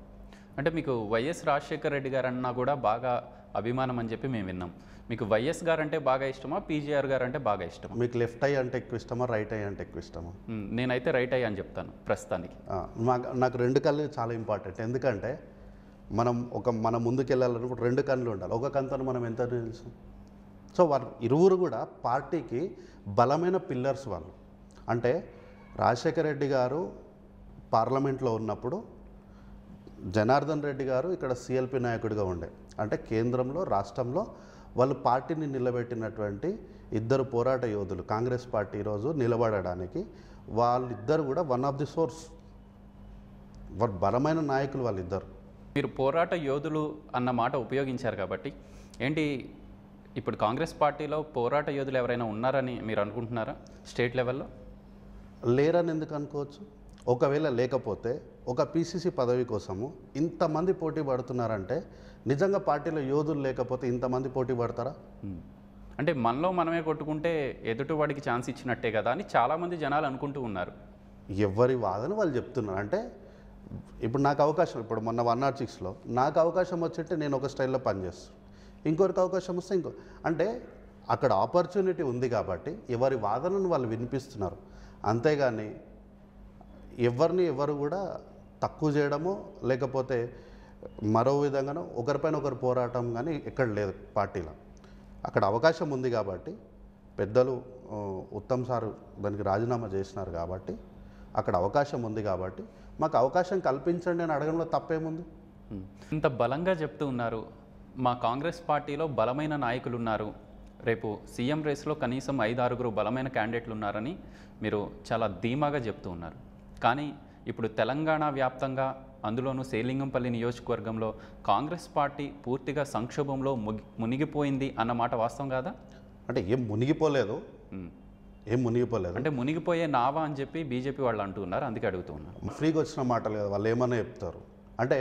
అంటే మీకు వైఎస్ రాజశేఖర రెడ్డి గారు అన్నా కూడా బాగా అభిమానం అని చెప్పి మేము విన్నాం మీకు వైఎస్ గారు అంటే బాగా ఇష్టమా పీజీఆర్ గారు అంటే బాగా ఇష్టం మీకు లెఫ్ట్ ఐ అంటే ఎక్కువ ఇష్టమా రైట్ ఐ అంటే ఎక్కువ ఇష్టమా నేనైతే రైట్ ఐ అని చెప్తాను ప్రస్తుతానికి నాకు రెండు కళ్ళు చాలా ఇంపార్టెంట్ ఎందుకంటే మనం ఒక మన ముందుకెళ్ళాలన్నప్పుడు రెండు కన్నులు ఉండాలి ఒక కంతను మనం ఎంత తెలుసు సో వారు ఇరువురు కూడా పార్టీకి బలమైన పిల్లర్స్ వాళ్ళు అంటే రాజశేఖర రెడ్డి గారు పార్లమెంట్లో ఉన్నప్పుడు జనార్దన్ రెడ్డి గారు ఇక్కడ సిఎల్పి నాయకుడిగా ఉండే అంటే కేంద్రంలో రాష్ట్రంలో వాళ్ళు పార్టీని నిలబెట్టినటువంటి ఇద్దరు పోరాట యోధులు కాంగ్రెస్ పార్టీ ఈరోజు నిలబడడానికి వాళ్ళిద్దరు కూడా వన్ ఆఫ్ ది సోర్స్ బలమైన నాయకులు వాళ్ళిద్దరు మీరు పోరాట యోధులు అన్న మాట ఉపయోగించారు కాబట్టి ఏంటి ఇప్పుడు కాంగ్రెస్ పార్టీలో పోరాట యోధులు ఎవరైనా ఉన్నారని మీరు అనుకుంటున్నారా స్టేట్ లెవెల్లో లేరని ఎందుకు అనుకోవచ్చు ఒకవేళ లేకపోతే ఒక పిసిసి పదవి కోసము ఇంతమంది పోటీ పడుతున్నారంటే నిజంగా పార్టీలో యోధులు లేకపోతే ఇంతమంది పోటీ పడతారా అంటే మనలో మనమే కొట్టుకుంటే ఎదుటివాడికి ఛాన్స్ ఇచ్చినట్టే కదా అని చాలామంది జనాలు అనుకుంటూ ఉన్నారు ఎవరి వాదన వాళ్ళు చెప్తున్నారు అంటే ఇప్పుడు నాకు అవకాశం ఇప్పుడు మొన్న వన్ ఆర్ సిక్స్లో నాకు అవకాశం వచ్చేట్టు నేను ఒక స్టైల్లో పనిచేస్తాను ఇంకొకరికి అవకాశం వస్తే ఇంకో అంటే అక్కడ ఆపర్చునిటీ ఉంది కాబట్టి ఎవరి వాదనను వాళ్ళు వినిపిస్తున్నారు అంతేగాని ఎవరిని ఎవరు కూడా తక్కువ చేయడమో లేకపోతే మరో విధంగానో ఒకరిపైన ఒకరు పోరాటం కానీ ఎక్కడ లేదు పార్టీలో అక్కడ అవకాశం ఉంది కాబట్టి పెద్దలు ఉత్తమ్ సారు దానికి రాజీనామా చేసినారు కాబట్టి అక్కడ అవకాశం ఉంది కాబట్టి మాకు అవకాశం కల్పించండి అని అడగడంలో తప్పేముంది ఇంత బలంగా చెప్తూ ఉన్నారు మా కాంగ్రెస్ పార్టీలో బలమైన నాయకులు ఉన్నారు రేపు సీఎం రేస్లో కనీసం ఐదు ఆరుగురు బలమైన క్యాండిడేట్లు ఉన్నారని మీరు చాలా ధీమాగా చెప్తూ ఉన్నారు కానీ ఇప్పుడు తెలంగాణ వ్యాప్తంగా అందులోనూ సేలింగంపల్లి నియోజకవర్గంలో కాంగ్రెస్ పార్టీ పూర్తిగా సంక్షోభంలో మునిగిపోయింది అన్నమాట వాస్తవం కాదా అంటే ఏం మునిగిపోలేదు ఏం మునిగిపోలేదు అంటే మునిగిపోయే నావా అని చెప్పి బీజేపీ వాళ్ళు అంటున్నారు అందుకే అడుగుతున్నారు ఫ్రీగా వచ్చిన మాటలు కదా వాళ్ళు ఏమన్నా చెప్తారు అంటే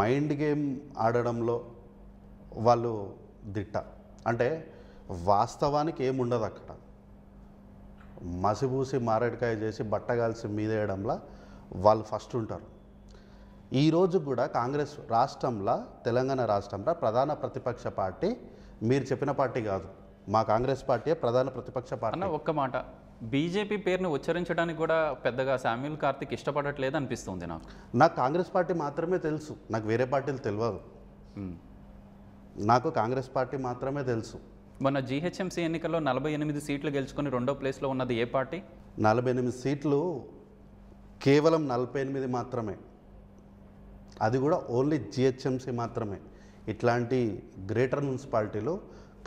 మైండ్ గేమ్ ఆడడంలో వాళ్ళు దిట్ట అంటే వాస్తవానికి ఏముండదు అక్కడ మసిబూసి మారేడుకాయ చేసి బట్టగాల్సి మీదేయడంలో వాళ్ళు ఫస్ట్ ఉంటారు ఈరోజు కూడా కాంగ్రెస్ రాష్ట్రంలో తెలంగాణ రాష్ట్రంలో ప్రధాన ప్రతిపక్ష పార్టీ మీరు చెప్పిన పార్టీ కాదు మా కాంగ్రెస్ పార్టీ ప్రధాన ప్రతిపక్ష పార్టీ ఒక్క మాట బీజేపీ పేరుని ఉచ్చరించడానికి కూడా పెద్దగా శామ్యుల్ కార్తిక్ ఇష్టపడట్లేదు అనిపిస్తుంది నాకు నాకు కాంగ్రెస్ పార్టీ మాత్రమే తెలుసు నాకు వేరే పార్టీలు తెలియదు నాకు కాంగ్రెస్ పార్టీ మాత్రమే తెలుసు మన జీహెచ్ఎంసీ ఎన్నికల్లో నలభై ఎనిమిది సీట్లు గెలుచుకొని రెండో ప్లేస్లో ఉన్నది ఏ పార్టీ నలభై ఎనిమిది సీట్లు కేవలం నలభై ఎనిమిది మాత్రమే అది కూడా ఓన్లీ జిహెచ్ఎంసీ మాత్రమే ఇట్లాంటి గ్రేటర్ మున్సిపాలిటీలో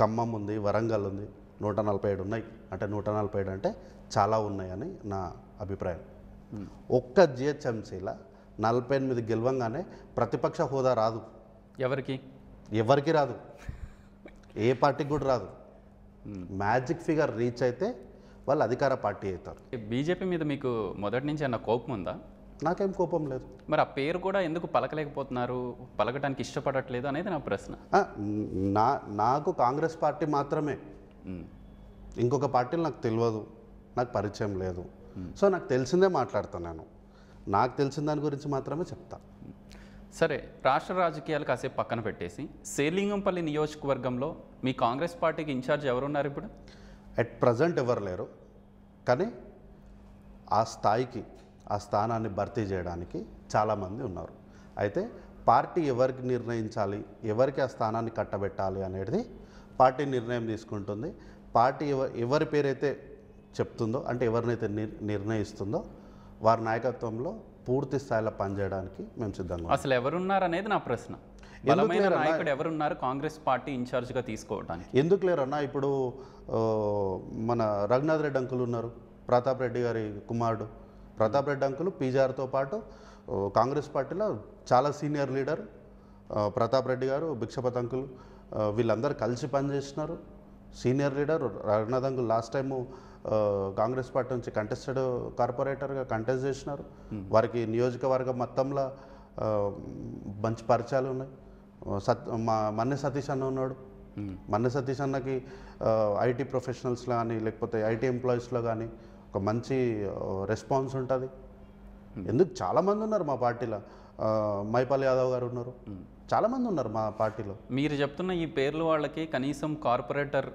ఖమ్మం ఉంది వరంగల్ ఉంది నూట నలభై ఏడు ఉన్నాయి అంటే నూట నలభై ఏడు అంటే చాలా ఉన్నాయని నా అభిప్రాయం ఒక్క జిహెచ్ఎంసీలో నలభై ఎనిమిది గెలవంగానే ప్రతిపక్ష హోదా రాదు ఎవరికి ఎవరికి రాదు ఏ పార్టీకి కూడా రాదు hmm. మ్యాజిక్ ఫిగర్ రీచ్ అయితే వాళ్ళు అధికార పార్టీ అవుతారు బీజేపీ మీద మీకు మొదటి నుంచి ఏమన్నా కోపం ఉందా నాకేం కోపం లేదు మరి ఆ పేరు కూడా ఎందుకు పలకలేకపోతున్నారు పలకటానికి ఇష్టపడట్లేదు అనేది నా ప్రశ్న నా నాకు కాంగ్రెస్ పార్టీ మాత్రమే ఇంకొక పార్టీలు నాకు తెలియదు నాకు పరిచయం లేదు సో నాకు తెలిసిందే మాట్లాడతాను నేను నాకు తెలిసిన దాని గురించి మాత్రమే చెప్తా సరే రాష్ట్ర రాజకీయాలు కాసేపు పక్కన పెట్టేసి సేలింగంపల్లి నియోజకవర్గంలో మీ కాంగ్రెస్ పార్టీకి ఇన్ఛార్జ్ ఎవరున్నారు ఇప్పుడు అట్ ప్రజెంట్ ఎవరు లేరు కానీ ఆ స్థాయికి ఆ స్థానాన్ని భర్తీ చేయడానికి చాలామంది ఉన్నారు అయితే పార్టీ ఎవరికి నిర్ణయించాలి ఎవరికి ఆ స్థానాన్ని కట్టబెట్టాలి అనేది పార్టీ నిర్ణయం తీసుకుంటుంది పార్టీ ఎవరి పేరైతే చెప్తుందో అంటే ఎవరినైతే నిర్ణయిస్తుందో వారి నాయకత్వంలో పూర్తి స్థాయిలో పనిచేయడానికి మేము సిద్ధంగా అసలు ఎవరున్నారు అనేది నా ప్రశ్న ఎవరున్నారు కాంగ్రెస్ పార్టీ ఇన్ఛార్జ్గా తీసుకోవడానికి ఎందుకు లేరన్నా ఇప్పుడు మన రఘునాథ్ రెడ్డి అంకులు ఉన్నారు ప్రతాప్ రెడ్డి గారి కుమారుడు ప్రతాప్ రెడ్డి అంకులు పీజార్తో పాటు కాంగ్రెస్ పార్టీలో చాలా సీనియర్ లీడర్ ప్రతాప్ రెడ్డి గారు భిక్షపత్ అంకులు వీళ్ళందరూ కలిసి పనిచేస్తున్నారు senior leader Raghunath uncle last time Congress party నుంచి కంటెస్టెడ్ కార్పొరేటర్గా కంటెస్ట్ చేసినారు hmm. వారికి నియోజకవర్గం మొత్తంలో మంచి పరిచయాలు ఉన్నాయి సత్ మా మన్నె సతీష్ అన్న ఉన్నాడు hmm. మన్నె సతీష్ అన్నకి ఐటీ ప్రొఫెషనల్స్లో కానీ లేకపోతే ఐటీ ఎంప్లాయీస్లో కానీ ఒక మంచి రెస్పాన్స్ ఉంటుంది hmm. ఎందుకు చాలామంది ఉన్నారు మా పార్టీలో మైపాల్ యాదవ్ గారు ఉన్నారు hmm. చాలామంది ఉన్నారు మా పార్టీలో మీరు చెప్తున్న ఈ పేర్లు వాళ్ళకి కనీసం కార్పొరేటర్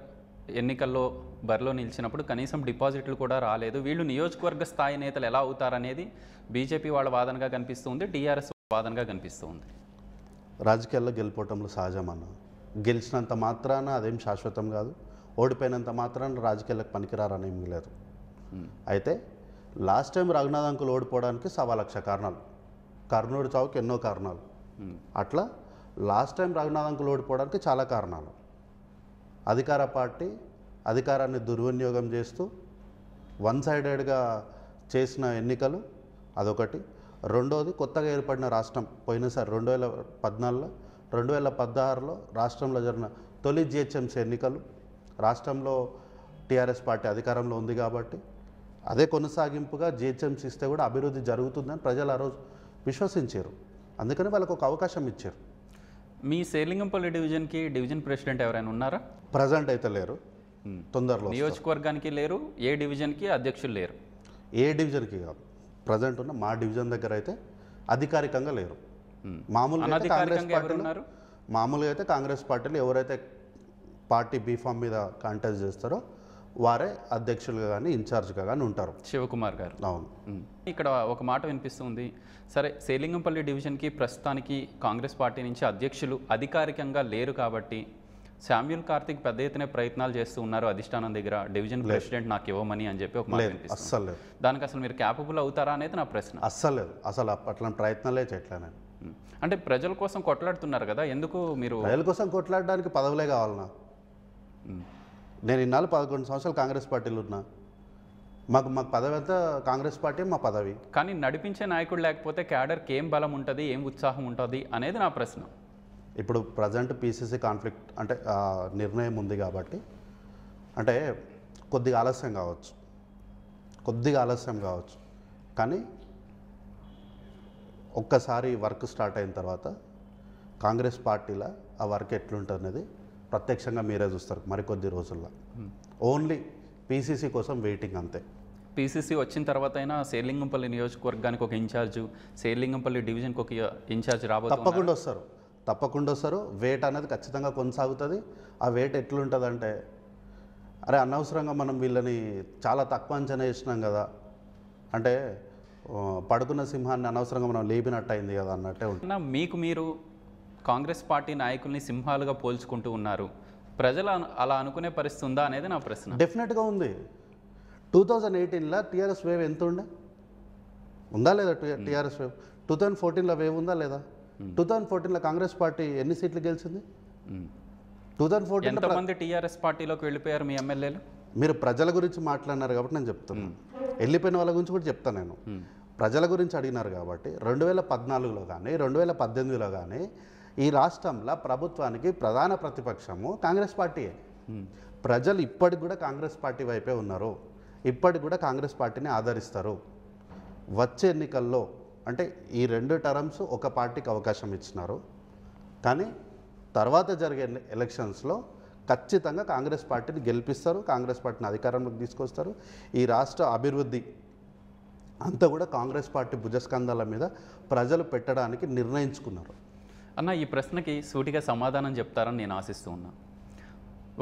ఎన్నికల్లో బరిలో నిలిచినప్పుడు కనీసం డిపాజిట్లు కూడా రాలేదు వీళ్ళు నియోజకవర్గ స్థాయి నేతలు ఎలా అవుతారనేది బీజేపీ వాళ్ళ వాదనగా కనిపిస్తుంది టీఆర్ఎస్ వాదనగా కనిపిస్తుంది రాజకీయాల్లో గెలిపోవటంలో సహజమన్న గెలిచినంత మాత్రాన అదేం శాశ్వతం కాదు ఓడిపోయినంత మాత్రాన రాజకీయాలకు పనికిరారనేమి లేదు అయితే లాస్ట్ టైం రఘునాథ్ అంకుల్ ఓడిపోవడానికి సవా లక్ష కారణాలు కర్నూలు చావుకి ఎన్నో కారణాలు అట్లా లాస్ట్ టైం రఘునాథ్ అంకుల్ ఓడిపోవడానికి చాలా కారణాలు అధికార పార్టీ అధికారాన్ని దుర్వినియోగం చేస్తూ వన్ సైడెడ్గా చేసిన ఎన్నికలు అదొకటి రెండోది కొత్తగా ఏర్పడిన రాష్ట్రం పోయినసారి రెండు వేల పద్నాలుగులో రెండు వేల పద్నారులో రాష్ట్రంలో జరిగిన తొలి జిహెచ్ఎంసీ ఎన్నికలు రాష్ట్రంలో టీఆర్ఎస్ పార్టీ అధికారంలో ఉంది కాబట్టి అదే కొనసాగింపుగా జిహెచ్ఎంసీ ఇస్తే కూడా అభివృద్ధి జరుగుతుందని ప్రజలు ఆ రోజు విశ్వసించారు అందుకని వాళ్ళకు ఒక అవకాశం ఇచ్చారు మీ సేలింగంపల్లి డివిజన్కి డివిజన్ ప్రెసిడెంట్ ఎవరైనా ఉన్నారా ప్రజెంట్ అయితే లేరు తొందరలో నియోజకవర్గానికి లేరు ఏ డివిజన్కి అధ్యక్షులు లేరు ఏ డివిజన్కి కాదు ప్రజెంట్ ఉన్న మా డివిజన్ దగ్గర అయితే అధికారికంగా లేరు మామూలుగా కాంగ్రెస్ మామూలుగా అయితే కాంగ్రెస్ పార్టీలు ఎవరైతే పార్టీ బీఫామ్ మీద కాంటెస్ట్ చేస్తారో వారే అధ్యక్షులుగా కానీ ఇన్ఛార్జ్గా కానీ ఉంటారు శివకుమార్ గారు అవును ఇక్కడ ఒక మాట వినిపిస్తుంది సరే సేలింగంపల్లి డివిజన్కి ప్రస్తుతానికి కాంగ్రెస్ పార్టీ నుంచి అధ్యక్షులు అధికారికంగా లేరు కాబట్టి శామ్యుల్ కార్తిక్ పెద్ద ఎత్తున ప్రయత్నాలు చేస్తూ ఉన్నారు అధిష్టానం దగ్గర డివిజన్ ప్రెసిడెంట్ నాకు ఇవ్వమని అని చెప్పి ఒక లేదు అస్సలు దానికి అసలు మీరు క్యాపబుల్ అవుతారా అనేది నా ప్రశ్న అస్సలు అసలు అట్లాంటి ప్రయత్నాలే చేయట్లేదు అంటే ప్రజల కోసం కొట్లాడుతున్నారు కదా ఎందుకు మీరు ప్రజల కోసం కొట్లాడడానికి పదవులే కావాలన్నా నేను ఇన్నాళ్ళు పదకొండు సంవత్సరాలు కాంగ్రెస్ పార్టీలో ఉన్నా మాకు మాకు పదవి అంతా కాంగ్రెస్ పార్టీ మా పదవి కానీ నడిపించే నాయకుడు లేకపోతే క్యాడర్కి ఏం బలం ఉంటుంది ఏం ఉత్సాహం ఉంటుంది అనేది నా ప్రశ్న ఇప్పుడు ప్రజెంట్ పీసీసీ కాన్ఫ్లిక్ట్ అంటే నిర్ణయం ఉంది కాబట్టి అంటే కొద్దిగా ఆలస్యం కావచ్చు కొద్దిగా ఆలస్యం కావచ్చు కానీ ఒక్కసారి వర్క్ స్టార్ట్ అయిన తర్వాత కాంగ్రెస్ పార్టీలో ఆ వర్క్ ఎట్లుంటుంది అనేది ప్రత్యక్షంగా మీరే చూస్తారు మరికొద్ది రోజుల్లో ఓన్లీ పీసీసీ కోసం వెయిటింగ్ అంతే పీసీసీ వచ్చిన తర్వాత అయినా సేర్లింగంపల్లి నియోజకవర్గానికి ఒక ఇన్ఛార్జ్ సేర్లింగంపల్లి డివిజన్కి ఒక ఇన్ఛార్జ్ రాబోతుంది తప్పకుండా వస్తారు తప్పకుండా వస్తారు వెయిట్ అనేది ఖచ్చితంగా కొనసాగుతుంది ఆ ఎట్లుంటుంది అంటే అరే అనవసరంగా మనం వీళ్ళని చాలా తక్కువ అంచనా వేసినాం కదా అంటే పడుకున్న సింహాన్ని అనవసరంగా మనం లేపినట్టు అయింది కదా అన్నట్టే ఉంటుంది మీకు మీరు కాంగ్రెస్ పార్టీ నాయకుల్ని సింహాలుగా పోల్చుకుంటూ ఉన్నారు ప్రజలు అలా అనుకునే పరిస్థితి ఉందా అనేది నా ప్రశ్న డెఫినెట్గా ఉంది టూ థౌజండ్ ఎయిటీన్లో టీఆర్ఎస్ వేవ్ ఎంత ఉండే ఉందా లేదా టీఆర్ఎస్ వేవ్ టూ థౌజండ్ ఫోర్టీన్లో వేవ్ ఉందా లేదా టూ థౌజండ్ ఫోర్టీన్లో కాంగ్రెస్ పార్టీ ఎన్ని సీట్లు గెలిచింది టూ థౌజండ్ ఫోర్టీన్ మంది టీఆర్ఎస్ పార్టీలోకి వెళ్ళిపోయారు మీ ఎమ్మెల్యేలు మీరు ప్రజల గురించి మాట్లాడినారు కాబట్టి నేను చెప్తాను వెళ్ళిపోయిన వాళ్ళ గురించి కూడా చెప్తాను నేను ప్రజల గురించి అడిగినారు కాబట్టి రెండు వేల పద్నాలుగులో కానీ రెండు వేల పద్దెనిమిదిలో కానీ ఈ రాష్ట్రంలో ప్రభుత్వానికి ప్రధాన ప్రతిపక్షము కాంగ్రెస్ పార్టీయే ప్రజలు ఇప్పటికి కూడా కాంగ్రెస్ పార్టీ వైపే ఉన్నారు ఇప్పటికి కూడా కాంగ్రెస్ పార్టీని ఆదరిస్తారు వచ్చే ఎన్నికల్లో అంటే ఈ రెండు టర్మ్స్ ఒక పార్టీకి అవకాశం ఇచ్చినారు కానీ తర్వాత జరిగే ఎలక్షన్స్లో ఖచ్చితంగా కాంగ్రెస్ పార్టీని గెలిపిస్తారు కాంగ్రెస్ పార్టీని అధికారంలోకి తీసుకొస్తారు ఈ రాష్ట్ర అభివృద్ధి అంతా కూడా కాంగ్రెస్ పార్టీ భుజస్కంధాల మీద ప్రజలు పెట్టడానికి నిర్ణయించుకున్నారు అన్న ఈ ప్రశ్నకి సూటిగా సమాధానం చెప్తారని నేను ఆశిస్తూ ఉన్నా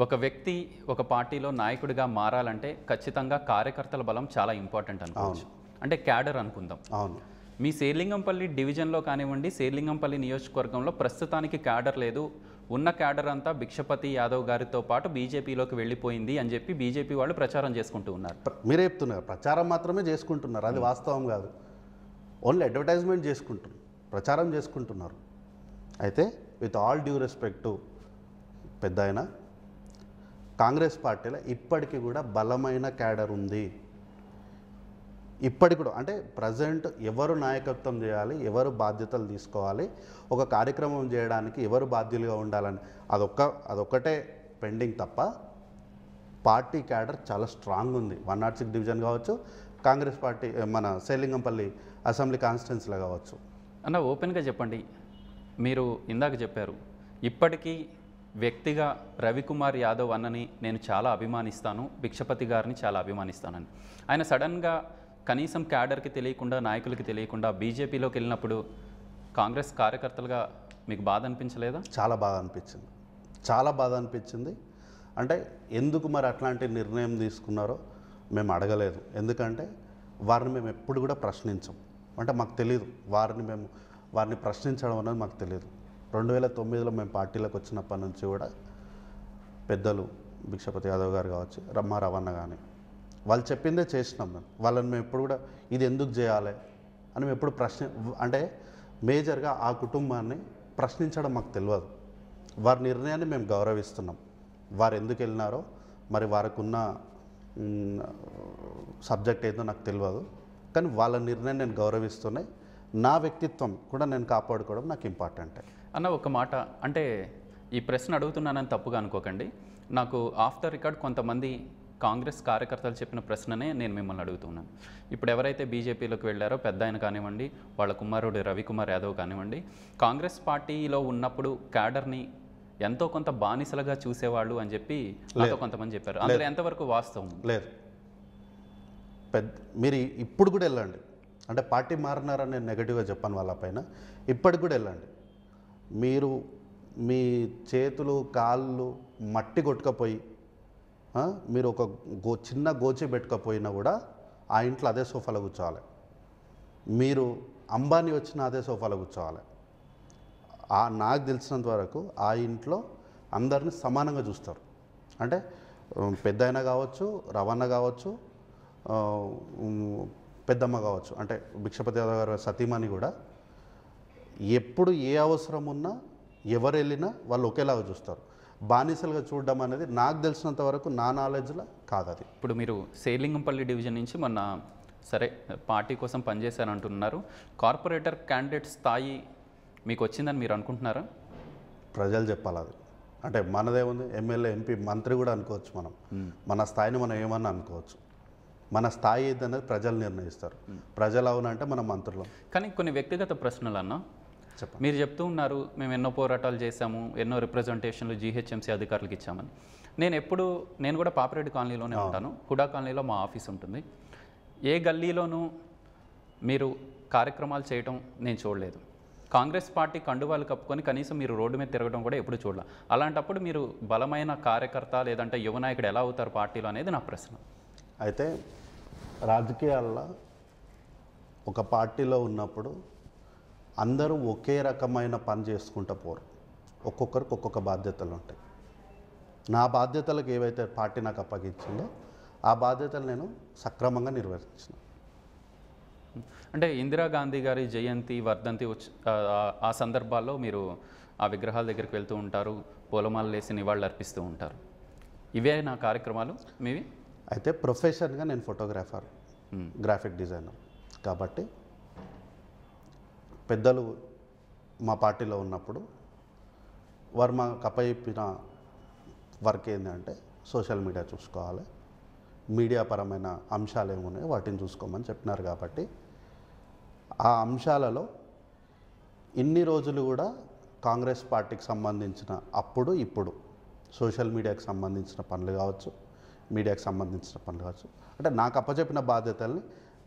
ఒక వ్యక్తి ఒక పార్టీలో నాయకుడిగా మారాలంటే ఖచ్చితంగా కార్యకర్తల బలం చాలా ఇంపార్టెంట్ అనుకోవచ్చు అంటే క్యాడర్ అనుకుందాం అవును మీ శేర్లింగంపల్లి డివిజన్లో కానివ్వండి శేర్లింగంపల్లి నియోజకవర్గంలో ప్రస్తుతానికి క్యాడర్ లేదు ఉన్న క్యాడర్ అంతా భిక్షపతి యాదవ్ గారితో పాటు బీజేపీలోకి వెళ్ళిపోయింది అని చెప్పి బీజేపీ వాళ్ళు ప్రచారం చేసుకుంటూ ఉన్నారు మీరు చెప్తున్నారు ప్రచారం మాత్రమే చేసుకుంటున్నారు అది వాస్తవం కాదు ఓన్లీ అడ్వర్టైజ్మెంట్ చేసుకుంటున్నారు ప్రచారం చేసుకుంటున్నారు అయితే విత్ ఆల్ డ్యూ రెస్పెక్ట్ పెద్ద కాంగ్రెస్ పార్టీలో ఇప్పటికీ కూడా బలమైన క్యాడర్ ఉంది ఇప్పటికి కూడా అంటే ప్రజెంట్ ఎవరు నాయకత్వం చేయాలి ఎవరు బాధ్యతలు తీసుకోవాలి ఒక కార్యక్రమం చేయడానికి ఎవరు బాధ్యులుగా ఉండాలని అదొక్క అదొక్కటే పెండింగ్ తప్ప పార్టీ క్యాడర్ చాలా స్ట్రాంగ్ ఉంది వన్ నాట్ సిక్స్ డివిజన్ కావచ్చు కాంగ్రెస్ పార్టీ మన సేలింగంపల్లి అసెంబ్లీ కాన్స్టిట్యున్సీలో కావచ్చు అన్న ఓపెన్గా చెప్పండి మీరు ఇందాక చెప్పారు ఇప్పటికీ వ్యక్తిగా రవికుమార్ యాదవ్ అన్నని నేను చాలా అభిమానిస్తాను భిక్షపతి గారిని చాలా అభిమానిస్తానని ఆయన సడన్గా కనీసం క్యాడర్కి తెలియకుండా నాయకులకి తెలియకుండా బీజేపీలోకి వెళ్ళినప్పుడు కాంగ్రెస్ కార్యకర్తలుగా మీకు బాధ అనిపించలేదా చాలా బాధ అనిపించింది చాలా బాధ అనిపించింది అంటే ఎందుకు మరి అట్లాంటి నిర్ణయం తీసుకున్నారో మేము అడగలేదు ఎందుకంటే వారిని మేము ఎప్పుడు కూడా ప్రశ్నించం అంటే మాకు తెలియదు వారిని మేము వారిని ప్రశ్నించడం అనేది మాకు తెలియదు రెండు వేల తొమ్మిదిలో మేము పార్టీలోకి వచ్చినప్పటి నుంచి కూడా పెద్దలు భిక్షపతి యాదవ్ గారు కావచ్చు రమ్మ రవణ కానీ వాళ్ళు చెప్పిందే చేసినాం మేము వాళ్ళని మేము ఎప్పుడు కూడా ఇది ఎందుకు చేయాలి అని మేము ఎప్పుడు ప్రశ్న అంటే మేజర్గా ఆ కుటుంబాన్ని ప్రశ్నించడం మాకు తెలియదు వారి నిర్ణయాన్ని మేము గౌరవిస్తున్నాం వారు ఎందుకు వెళ్ళినారో మరి వారికున్న సబ్జెక్ట్ ఏదో నాకు తెలియదు కానీ వాళ్ళ నిర్ణయం నేను గౌరవిస్తున్నాయి నా వ్యక్తిత్వం కూడా నేను కాపాడుకోవడం నాకు ఇంపార్టెంట్ అన్న ఒక మాట అంటే ఈ ప్రశ్న అడుగుతున్నానని తప్పుగా అనుకోకండి నాకు ఆఫ్టర్ రికార్డ్ కొంతమంది కాంగ్రెస్ కార్యకర్తలు చెప్పిన ప్రశ్ననే నేను మిమ్మల్ని అడుగుతున్నాను ఇప్పుడు ఎవరైతే బీజేపీలోకి వెళ్ళారో పెద్ద ఆయన కానివ్వండి వాళ్ళ కుమారుడు రవికుమార్ యాదవ్ కానివ్వండి కాంగ్రెస్ పార్టీలో ఉన్నప్పుడు క్యాడర్ని ఎంతో కొంత బానిసలుగా చూసేవాళ్ళు అని చెప్పి నాతో కొంతమంది చెప్పారు అందులో ఎంతవరకు వాస్తవం లేదు పెద్ద మీరు ఇప్పుడు కూడా వెళ్ళండి అంటే పార్టీ మారినారని నేను నెగటివ్గా చెప్పాను పైన ఇప్పటికి కూడా వెళ్ళండి మీరు మీ చేతులు కాళ్ళు మట్టి కొట్టుకపోయి మీరు ఒక గో చిన్న గోచి పెట్టుకపోయినా కూడా ఆ ఇంట్లో అదే సోఫాలో కూర్చోవాలి మీరు అంబానీ వచ్చిన అదే సోఫాలో కూర్చోవాలి ఆ నాకు తెలిసినంత వరకు ఆ ఇంట్లో అందరిని సమానంగా చూస్తారు అంటే పెద్ద కావచ్చు రవాణా కావచ్చు పెద్దమ్మ కావచ్చు అంటే భిక్షపతి యాదవ్ గారు సతీమణి కూడా ఎప్పుడు ఏ అవసరం ఉన్నా ఎవరు వెళ్ళినా వాళ్ళు ఒకేలాగా చూస్తారు బానిసలుగా చూడడం అనేది నాకు తెలిసినంత వరకు నా నాలెడ్జ్లో కాదు అది ఇప్పుడు మీరు సేలింగంపల్లి డివిజన్ నుంచి మొన్న సరే పార్టీ కోసం పనిచేశారంటున్నారు కార్పొరేటర్ క్యాండిడేట్ స్థాయి మీకు వచ్చిందని మీరు అనుకుంటున్నారా ప్రజలు చెప్పాలి అది అంటే మనదేముంది ఎమ్మెల్యే ఎంపీ మంత్రి కూడా అనుకోవచ్చు మనం మన స్థాయిని మనం ఏమన్నా అనుకోవచ్చు మన స్థాయి ఏదన్నది ప్రజలు నిర్ణయిస్తారు ప్రజలు అవునంటే మన మంత్రులం కానీ కొన్ని వ్యక్తిగత ప్రశ్నలు అన్న మీరు చెప్తూ ఉన్నారు మేము ఎన్నో పోరాటాలు చేశాము ఎన్నో రిప్రజెంటేషన్లు జీహెచ్ఎంసీ అధికారులకు ఇచ్చామని నేను ఎప్పుడు నేను కూడా పాపిరెడ్డి కాలనీలోనే ఉంటాను హుడా కాలనీలో మా ఆఫీస్ ఉంటుంది ఏ గల్లీలోనూ మీరు కార్యక్రమాలు చేయటం నేను చూడలేదు కాంగ్రెస్ పార్టీ కండువాలు కప్పుకొని కనీసం మీరు రోడ్డు మీద తిరగడం కూడా ఎప్పుడు చూడాలి అలాంటప్పుడు మీరు బలమైన కార్యకర్త లేదంటే యువ నాయకుడు ఎలా అవుతారు పార్టీలో అనేది నా ప్రశ్న అయితే రాజకీయాల్లో ఒక పార్టీలో ఉన్నప్పుడు అందరూ ఒకే రకమైన పని చేసుకుంటూ పోరు ఒక్కొక్కరికి ఒక్కొక్క బాధ్యతలు ఉంటాయి నా బాధ్యతలకు ఏవైతే పార్టీ నాకు అప్పగించిందో ఆ బాధ్యతలు నేను సక్రమంగా నిర్వహించిన అంటే ఇందిరాగాంధీ గారి జయంతి వర్ధంతి ఆ సందర్భాల్లో మీరు ఆ విగ్రహాల దగ్గరికి వెళ్తూ ఉంటారు పూలమాలు వేసి నివాళులు అర్పిస్తూ ఉంటారు ఇవే నా కార్యక్రమాలు మీవి అయితే ప్రొఫెషన్గా నేను ఫోటోగ్రాఫర్ hmm. గ్రాఫిక్ డిజైనర్ కాబట్టి పెద్దలు మా పార్టీలో ఉన్నప్పుడు వారు మాకు అప్పచెప్పిన వర్క్ ఏంటంటే సోషల్ మీడియా చూసుకోవాలి మీడియా పరమైన అంశాలు ఏమున్నాయో వాటిని చూసుకోమని చెప్పినారు కాబట్టి ఆ అంశాలలో ఇన్ని రోజులు కూడా కాంగ్రెస్ పార్టీకి సంబంధించిన అప్పుడు ఇప్పుడు సోషల్ మీడియాకి సంబంధించిన పనులు కావచ్చు మీడియాకు సంబంధించిన పనులు కావచ్చు అంటే నాకు అప్పచెప్పిన బాధ్యతల్ని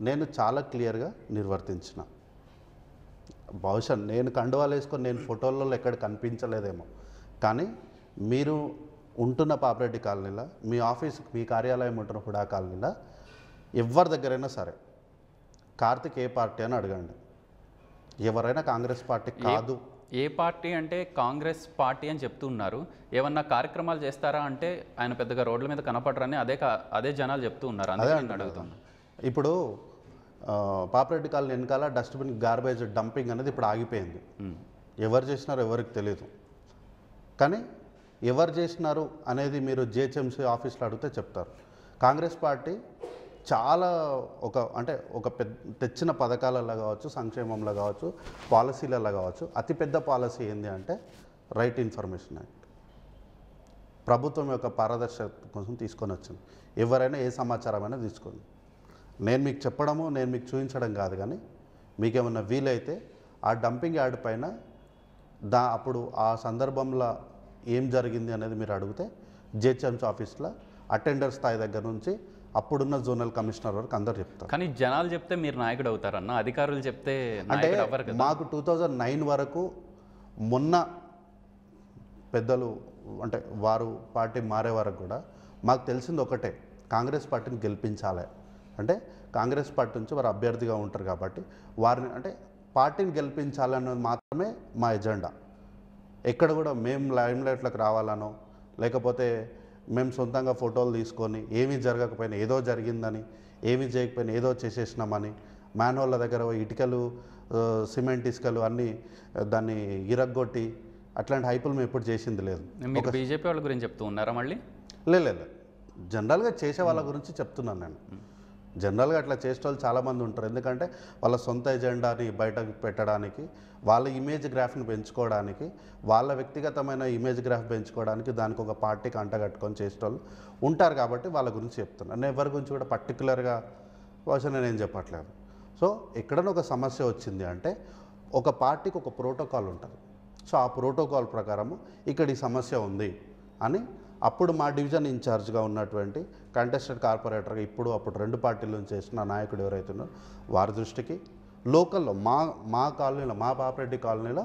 నేను చాలా క్లియర్గా నిర్వర్తించిన బహుశా నేను కండువాలు వేసుకొని నేను ఫోటోలలో ఎక్కడ కనిపించలేదేమో కానీ మీరు ఉంటున్న పాపిరెడ్డి కాలనీలో మీ ఆఫీస్ మీ కార్యాలయం ఉంటున్న హుడా కాలనీలో ఎవరి దగ్గరైనా సరే కార్తిక్ ఏ పార్టీ అని అడగండి ఎవరైనా కాంగ్రెస్ పార్టీ కాదు ఏ పార్టీ అంటే కాంగ్రెస్ పార్టీ అని చెప్తున్నారు ఏమన్నా కార్యక్రమాలు చేస్తారా అంటే ఆయన పెద్దగా రోడ్ల మీద కనపడరని అదే అదే జనాలు చెప్తూ ఉన్నారు అదే అడుగుతాను ఇప్పుడు పాపరెడ్డి కాలనీ వెనకాల డస్ట్బిన్ గార్బేజ్ డంపింగ్ అనేది ఇప్పుడు ఆగిపోయింది ఎవరు చేసినారో ఎవరికి తెలియదు కానీ ఎవరు చేసినారు అనేది మీరు జిహెచ్ఎంసీ ఆఫీస్లో అడిగితే చెప్తారు కాంగ్రెస్ పార్టీ చాలా ఒక అంటే ఒక పెద్ద తెచ్చిన పథకాలలో కావచ్చు సంక్షేమంలో కావచ్చు పాలసీలలో కావచ్చు అతిపెద్ద పాలసీ ఏంటి అంటే రైట్ ఇన్ఫర్మేషన్ యాక్ట్ ప్రభుత్వం యొక్క పారదర్శకత కోసం తీసుకొని వచ్చింది ఎవరైనా ఏ సమాచారమైనా తీసుకోండి నేను మీకు చెప్పడము నేను మీకు చూపించడం కాదు కానీ మీకేమన్నా వీలైతే ఆ డంపింగ్ యార్డ్ పైన దా అప్పుడు ఆ సందర్భంలో ఏం జరిగింది అనేది మీరు అడిగితే జిహెచ్ఎంసీ ఆఫీస్లో అటెండర్ స్థాయి దగ్గర నుంచి అప్పుడున్న జోనల్ కమిషనర్ వరకు అందరు చెప్తారు కానీ జనాలు చెప్తే మీరు నాయకుడు అవుతారన్న అధికారులు చెప్తే అంటే మాకు టూ థౌజండ్ నైన్ వరకు మొన్న పెద్దలు అంటే వారు పార్టీ మారే వరకు కూడా మాకు తెలిసింది ఒకటే కాంగ్రెస్ పార్టీని గెలిపించాలి అంటే కాంగ్రెస్ పార్టీ నుంచి వారు అభ్యర్థిగా ఉంటారు కాబట్టి వారిని అంటే పార్టీని గెలిపించాలన్నది మాత్రమే మా ఎజెండా ఎక్కడ కూడా మేము లైమ్ లైమ్లైట్లకు రావాలనో లేకపోతే మేము సొంతంగా ఫోటోలు తీసుకొని ఏమీ జరగకపోయినా ఏదో జరిగిందని ఏమీ చేయకపోయినా ఏదో చేసేసినామని మ్యాన్హోళ్ళ దగ్గర ఇటుకలు సిమెంట్ ఇసుకలు అన్నీ దాన్ని ఇరగ్గొట్టి అట్లాంటి హైపులు మేము ఎప్పుడు చేసింది లేదు బీజేపీ వాళ్ళ గురించి చెప్తూ ఉన్నారా మళ్ళీ లేదు జనరల్గా చేసే వాళ్ళ గురించి చెప్తున్నాను నేను జనరల్గా అట్లా చేసే వాళ్ళు చాలామంది ఉంటారు ఎందుకంటే వాళ్ళ సొంత ఎజెండాని బయటకు పెట్టడానికి వాళ్ళ ఇమేజ్ గ్రాఫ్ని పెంచుకోవడానికి వాళ్ళ వ్యక్తిగతమైన ఇమేజ్ గ్రాఫ్ పెంచుకోవడానికి దానికి ఒక పార్టీకి అంటగట్టుకొని చేసేవాళ్ళు ఉంటారు కాబట్టి వాళ్ళ గురించి చెప్తున్నాను నేను ఎవరి గురించి కూడా పర్టికులర్గా నేను ఏం చెప్పట్లేదు సో ఎక్కడన్నా ఒక సమస్య వచ్చింది అంటే ఒక పార్టీకి ఒక ప్రోటోకాల్ ఉంటుంది సో ఆ ప్రోటోకాల్ ప్రకారము ఇక్కడ ఈ సమస్య ఉంది అని అప్పుడు మా డివిజన్ ఇన్ఛార్జ్గా ఉన్నటువంటి కంటెస్టెడ్ కార్పొరేటర్గా ఇప్పుడు అప్పుడు రెండు పార్టీలు చేసిన నాయకుడు ఎవరైతున్నారో వారి దృష్టికి లోకల్లో మా మా కాలనీలో మా పాపరెడ్డి కాలనీలో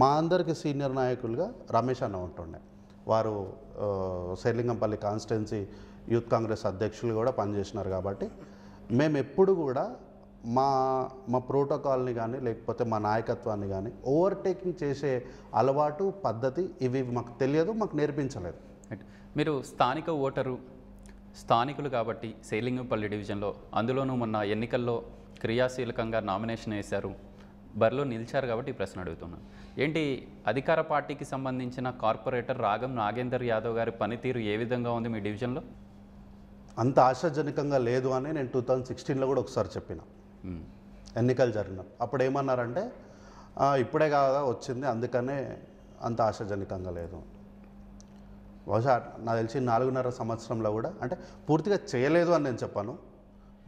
మా అందరికి సీనియర్ నాయకులుగా రమేష్ అన్న ఉంటుండే వారు శైలింగంపల్లి కాన్స్టిట్యున్సీ యూత్ కాంగ్రెస్ అధ్యక్షులు కూడా పనిచేసినారు కాబట్టి మేము ఎప్పుడు కూడా మా మా ప్రోటోకాల్ని కానీ లేకపోతే మా నాయకత్వాన్ని కానీ ఓవర్టేకింగ్ చేసే అలవాటు పద్ధతి ఇవి మాకు తెలియదు మాకు నేర్పించలేదు మీరు స్థానిక ఓటరు స్థానికులు కాబట్టి సేలింగంపల్లి డివిజన్లో అందులోనూ మొన్న ఎన్నికల్లో క్రియాశీలకంగా నామినేషన్ వేశారు బరిలో నిలిచారు కాబట్టి ఈ ప్రశ్న అడుగుతున్నాను ఏంటి అధికార పార్టీకి సంబంధించిన కార్పొరేటర్ రాగం నాగేందర్ యాదవ్ గారి పనితీరు ఏ విధంగా ఉంది మీ డివిజన్లో అంత ఆశాజనకంగా లేదు అని నేను టూ థౌజండ్ సిక్స్టీన్లో కూడా ఒకసారి చెప్పిన ఎన్నికలు జరిగిన అప్పుడు ఏమన్నారంటే ఇప్పుడే కాదా వచ్చింది అందుకనే అంత ఆశాజనకంగా లేదు బహుశా నాకు తెలిసి నాలుగున్నర సంవత్సరంలో కూడా అంటే పూర్తిగా చేయలేదు అని నేను చెప్పాను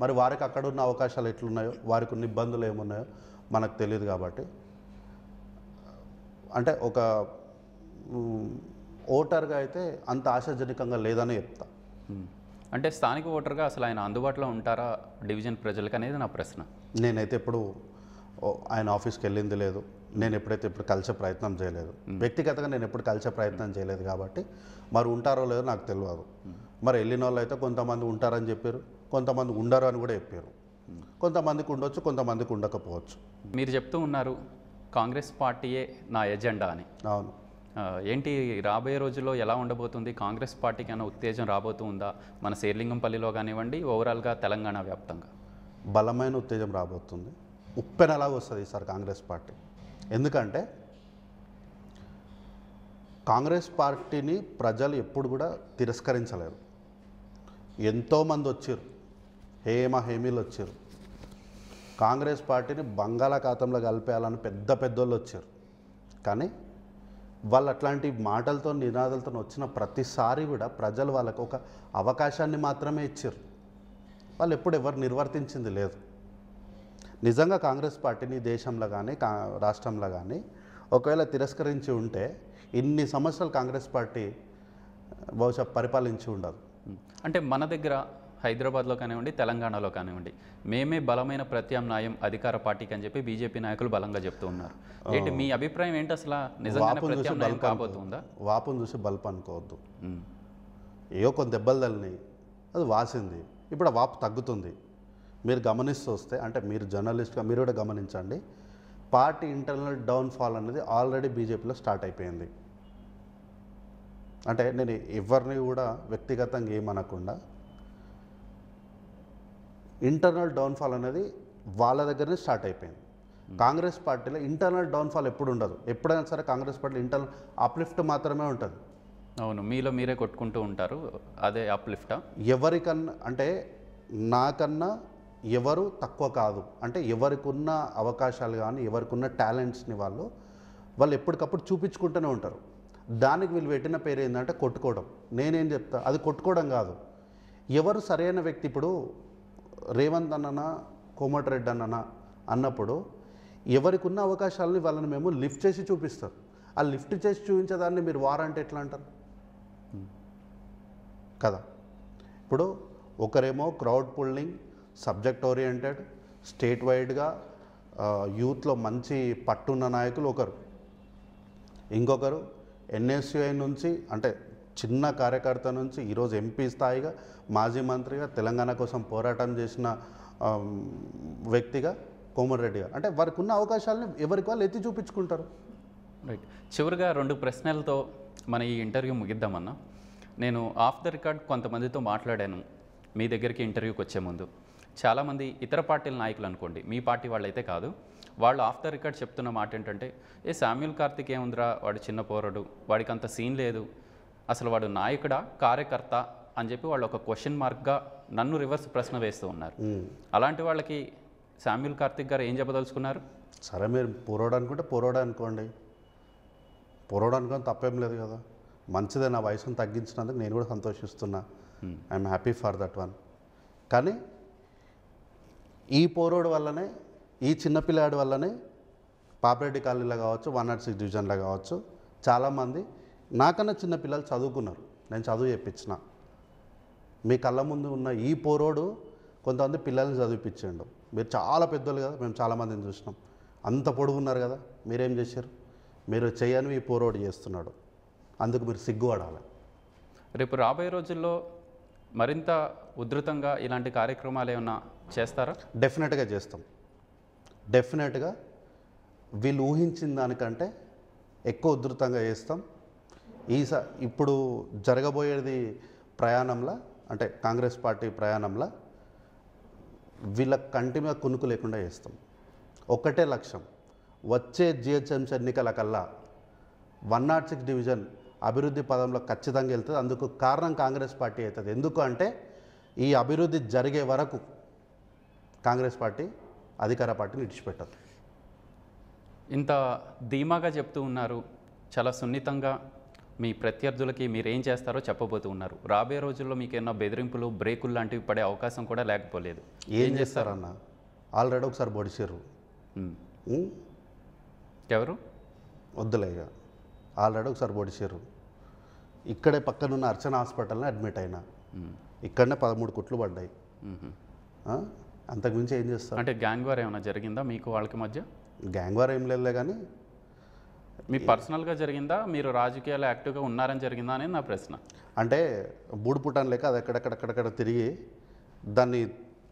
మరి వారికి అక్కడ ఉన్న అవకాశాలు ఎట్లున్నాయో వారికి ఉన్న ఇబ్బందులు ఏమున్నాయో మనకు తెలియదు కాబట్టి అంటే ఒక ఓటర్గా అయితే అంత ఆశాజనకంగా లేదని చెప్తా అంటే స్థానిక ఓటర్గా అసలు ఆయన అందుబాటులో ఉంటారా డివిజన్ ప్రజలకు అనేది నా ప్రశ్న నేనైతే ఇప్పుడు ఆయన ఆఫీస్కి వెళ్ళింది లేదు నేను ఎప్పుడైతే ఇప్పుడు కలిసే ప్రయత్నం చేయలేదు వ్యక్తిగతంగా నేను ఎప్పుడు కలిసే ప్రయత్నం చేయలేదు కాబట్టి మరి ఉంటారో లేదో నాకు తెలియదు మరి వెళ్ళిన వాళ్ళు అయితే కొంతమంది ఉంటారని చెప్పారు కొంతమంది ఉండరు అని కూడా చెప్పారు కొంతమందికి ఉండొచ్చు కొంతమందికి ఉండకపోవచ్చు మీరు చెప్తూ ఉన్నారు కాంగ్రెస్ పార్టీయే నా ఎజెండా అని అవును ఏంటి రాబోయే రోజుల్లో ఎలా ఉండబోతుంది కాంగ్రెస్ పార్టీకి అన్న ఉత్తేజం రాబోతుందా మన శేర్లింగంపల్లిలో కానివ్వండి ఓవరాల్గా తెలంగాణ వ్యాప్తంగా బలమైన ఉత్తేజం రాబోతుంది ఉప్పెనలాగా వస్తుంది ఈసారి కాంగ్రెస్ పార్టీ ఎందుకంటే కాంగ్రెస్ పార్టీని ప్రజలు ఎప్పుడు కూడా తిరస్కరించలేరు ఎంతోమంది వచ్చారు హేమ హేమీలు వచ్చారు కాంగ్రెస్ పార్టీని బంగాళాఖాతంలో కలిపేయాలని పెద్ద పెద్దోళ్ళు వచ్చారు కానీ వాళ్ళు అట్లాంటి మాటలతో నినాదాలతో వచ్చిన ప్రతిసారి కూడా ప్రజలు వాళ్ళకు ఒక అవకాశాన్ని మాత్రమే ఇచ్చారు వాళ్ళు ఎప్పుడు ఎవరు నిర్వర్తించింది లేదు నిజంగా కాంగ్రెస్ పార్టీని దేశంలో కానీ కా రాష్ట్రంలో కానీ ఒకవేళ తిరస్కరించి ఉంటే ఇన్ని సంవత్సరాలు కాంగ్రెస్ పార్టీ బహుశా పరిపాలించి ఉండదు అంటే మన దగ్గర హైదరాబాద్లో కానివ్వండి తెలంగాణలో కానివ్వండి మేమే బలమైన ప్రత్యామ్నాయం అధికార పార్టీకి అని చెప్పి బీజేపీ నాయకులు బలంగా చెప్తూ ఉన్నారు ఏంటి మీ అభిప్రాయం ఏంటి అసలు నిజంగా కాబోతుందా వాపును చూసి బల్ప్ అనుకోవద్దు ఏదో కొంత దెబ్బలు అది వాసింది ఇప్పుడు వాపు తగ్గుతుంది మీరు గమనిస్తూ వస్తే అంటే మీరు జర్నలిస్ట్గా మీరు కూడా గమనించండి పార్టీ ఇంటర్నల్ డౌన్ఫాల్ అనేది ఆల్రెడీ బీజేపీలో స్టార్ట్ అయిపోయింది అంటే నేను ఎవరిని కూడా వ్యక్తిగతంగా ఏమనకుండా ఇంటర్నల్ డౌన్ఫాల్ అనేది వాళ్ళ దగ్గరనే స్టార్ట్ అయిపోయింది కాంగ్రెస్ పార్టీలో ఇంటర్నల్ డౌన్ఫాల్ ఎప్పుడు ఉండదు ఎప్పుడైనా సరే కాంగ్రెస్ పార్టీ ఇంటర్నల్ అప్లిఫ్ట్ మాత్రమే ఉంటుంది అవును మీలో మీరే కొట్టుకుంటూ ఉంటారు అదే అప్లిఫ్ట్ ఎవరికన్నా అంటే నాకన్నా ఎవరు తక్కువ కాదు అంటే ఉన్న అవకాశాలు కానీ ఎవరికి ఉన్న టాలెంట్స్ని వాళ్ళు వాళ్ళు ఎప్పటికప్పుడు చూపించుకుంటూనే ఉంటారు దానికి వీళ్ళు పెట్టిన పేరు ఏంటంటే కొట్టుకోవడం నేనేం చెప్తా అది కొట్టుకోవడం కాదు ఎవరు సరైన వ్యక్తి ఇప్పుడు రేవంత్ అన్ననా కోమటిరెడ్డి అన్ననా అన్నప్పుడు ఎవరికి ఉన్న అవకాశాలని వాళ్ళని మేము లిఫ్ట్ చేసి చూపిస్తారు ఆ లిఫ్ట్ చేసి చూపించేదాన్ని మీరు వారంటే ఎట్లా అంటారు కదా ఇప్పుడు ఒకరేమో crowd pulling subject oriented state వైడ్గా యూత్లో మంచి పట్టున్న నాయకులు ఒకరు ఇంకొకరు ఎన్ఎస్యుఐ నుంచి అంటే చిన్న కార్యకర్త నుంచి ఈరోజు ఎంపీ స్థాయిగా మాజీ మంత్రిగా తెలంగాణ కోసం పోరాటం చేసిన వ్యక్తిగా కోమరెడ్డి గారు అంటే వారికి ఉన్న అవకాశాలను ఎవరికి వాళ్ళు ఎత్తి చూపించుకుంటారు రైట్ చివరిగా రెండు ప్రశ్నలతో మన ఈ ఇంటర్వ్యూ ముగిద్దామన్నా నేను ఆఫ్ ద రికార్డ్ కొంతమందితో మాట్లాడాను మీ దగ్గరికి ఇంటర్వ్యూకి వచ్చే ముందు చాలామంది ఇతర పార్టీల నాయకులు అనుకోండి మీ పార్టీ వాళ్ళైతే కాదు వాళ్ళు ఆఫ్ ద రికార్డ్ చెప్తున్న మాట ఏంటంటే ఏ శామ్యుల్ కార్తిక్ ఏముందిరా వాడు చిన్న పోరడు వాడికి అంత సీన్ లేదు అసలు వాడు నాయకుడా కార్యకర్త అని చెప్పి వాళ్ళు ఒక క్వశ్చన్ మార్క్గా నన్ను రివర్స్ ప్రశ్న వేస్తూ ఉన్నారు అలాంటి వాళ్ళకి శామ్యుల్ కార్తిక్ గారు ఏం చెప్పదలుచుకున్నారు సరే మీరు పోరాడు అనుకుంటే పోరాడు అనుకోండి పోరాడు అనుకోని తప్పేం లేదు కదా మంచిదే నా వయసును తగ్గించినందుకు నేను కూడా సంతోషిస్తున్నా I'm happy for that one కానీ ఈ పోరోడు వల్లనే ఈ చిన్నపిల్లాడి వల్లనే పాపిరెడ్డి కాలనీలో కావచ్చు వన్ నాట్ సిక్స్ డివిజన్లో కావచ్చు చాలామంది నాకన్నా చిన్న పిల్లలు చదువుకున్నారు నేను చదువు చెప్పించిన మీ కళ్ళ ముందు ఉన్న ఈ పోరోడు కొంతమంది పిల్లల్ని చదివిపించండు మీరు చాలా పెద్దోళ్ళు కదా మేము చాలామందిని చూసినాం అంత ఉన్నారు కదా మీరేం చేశారు మీరు చేయను ఈ పోరోడు చేస్తున్నాడు అందుకు మీరు సిగ్గుపడాలి రేపు రాబోయే రోజుల్లో మరింత ఉధృతంగా ఇలాంటి కార్యక్రమాలు ఏమైనా చేస్తారా డెఫినెట్గా చేస్తాం డెఫినెట్గా వీళ్ళు ఊహించిన దానికంటే ఎక్కువ ఉధృతంగా చేస్తాం ఈసా ఇప్పుడు జరగబోయేది ప్రయాణంలో అంటే కాంగ్రెస్ పార్టీ ప్రయాణంలో వీళ్ళ కంటి మీద కునుకు లేకుండా చేస్తాం ఒకటే లక్ష్యం వచ్చే జిహెచ్ఎంసీ ఎన్నికల కల్లా వన్ నాట్ సిక్స్ డివిజన్ అభివృద్ధి పదంలో ఖచ్చితంగా వెళ్తుంది అందుకు కారణం కాంగ్రెస్ పార్టీ అవుతుంది ఎందుకు అంటే ఈ అభివృద్ధి జరిగే వరకు కాంగ్రెస్ పార్టీ అధికార పార్టీని విడిచిపెట్టదు ఇంత ధీమాగా చెప్తూ ఉన్నారు చాలా సున్నితంగా మీ ప్రత్యర్థులకి మీరు ఏం చేస్తారో చెప్పబోతూ ఉన్నారు రాబోయే రోజుల్లో మీకు ఏమన్నా బెదిరింపులు బ్రేకులు లాంటివి పడే అవకాశం కూడా లేకపోలేదు ఏం చేస్తారన్న ఆల్రెడీ ఒకసారి బొడిసారు ఎవరు వద్దులే ఇక ఆల్రెడీ ఒకసారి బొడిసారు ఇక్కడే పక్కనున్న అర్చన హాస్పిటల్ని అడ్మిట్ అయినా ఇక్కడనే పదమూడు కుట్లు పడ్డాయి అంతకుమించి ఏం చేస్తారు అంటే గ్యాంగ్ వార్ ఏమైనా జరిగిందా మీకు వాళ్ళకి మధ్య గ్యాంగ్ వార్ ఏం లేదులే కానీ మీ పర్సనల్గా జరిగిందా మీరు రాజకీయాలు యాక్టివ్గా ఉన్నారని జరిగిందా అనేది నా ప్రశ్న అంటే బూడు పుట్టాను లేక అది ఎక్కడెక్కడెక్కడెక్కడ తిరిగి దాన్ని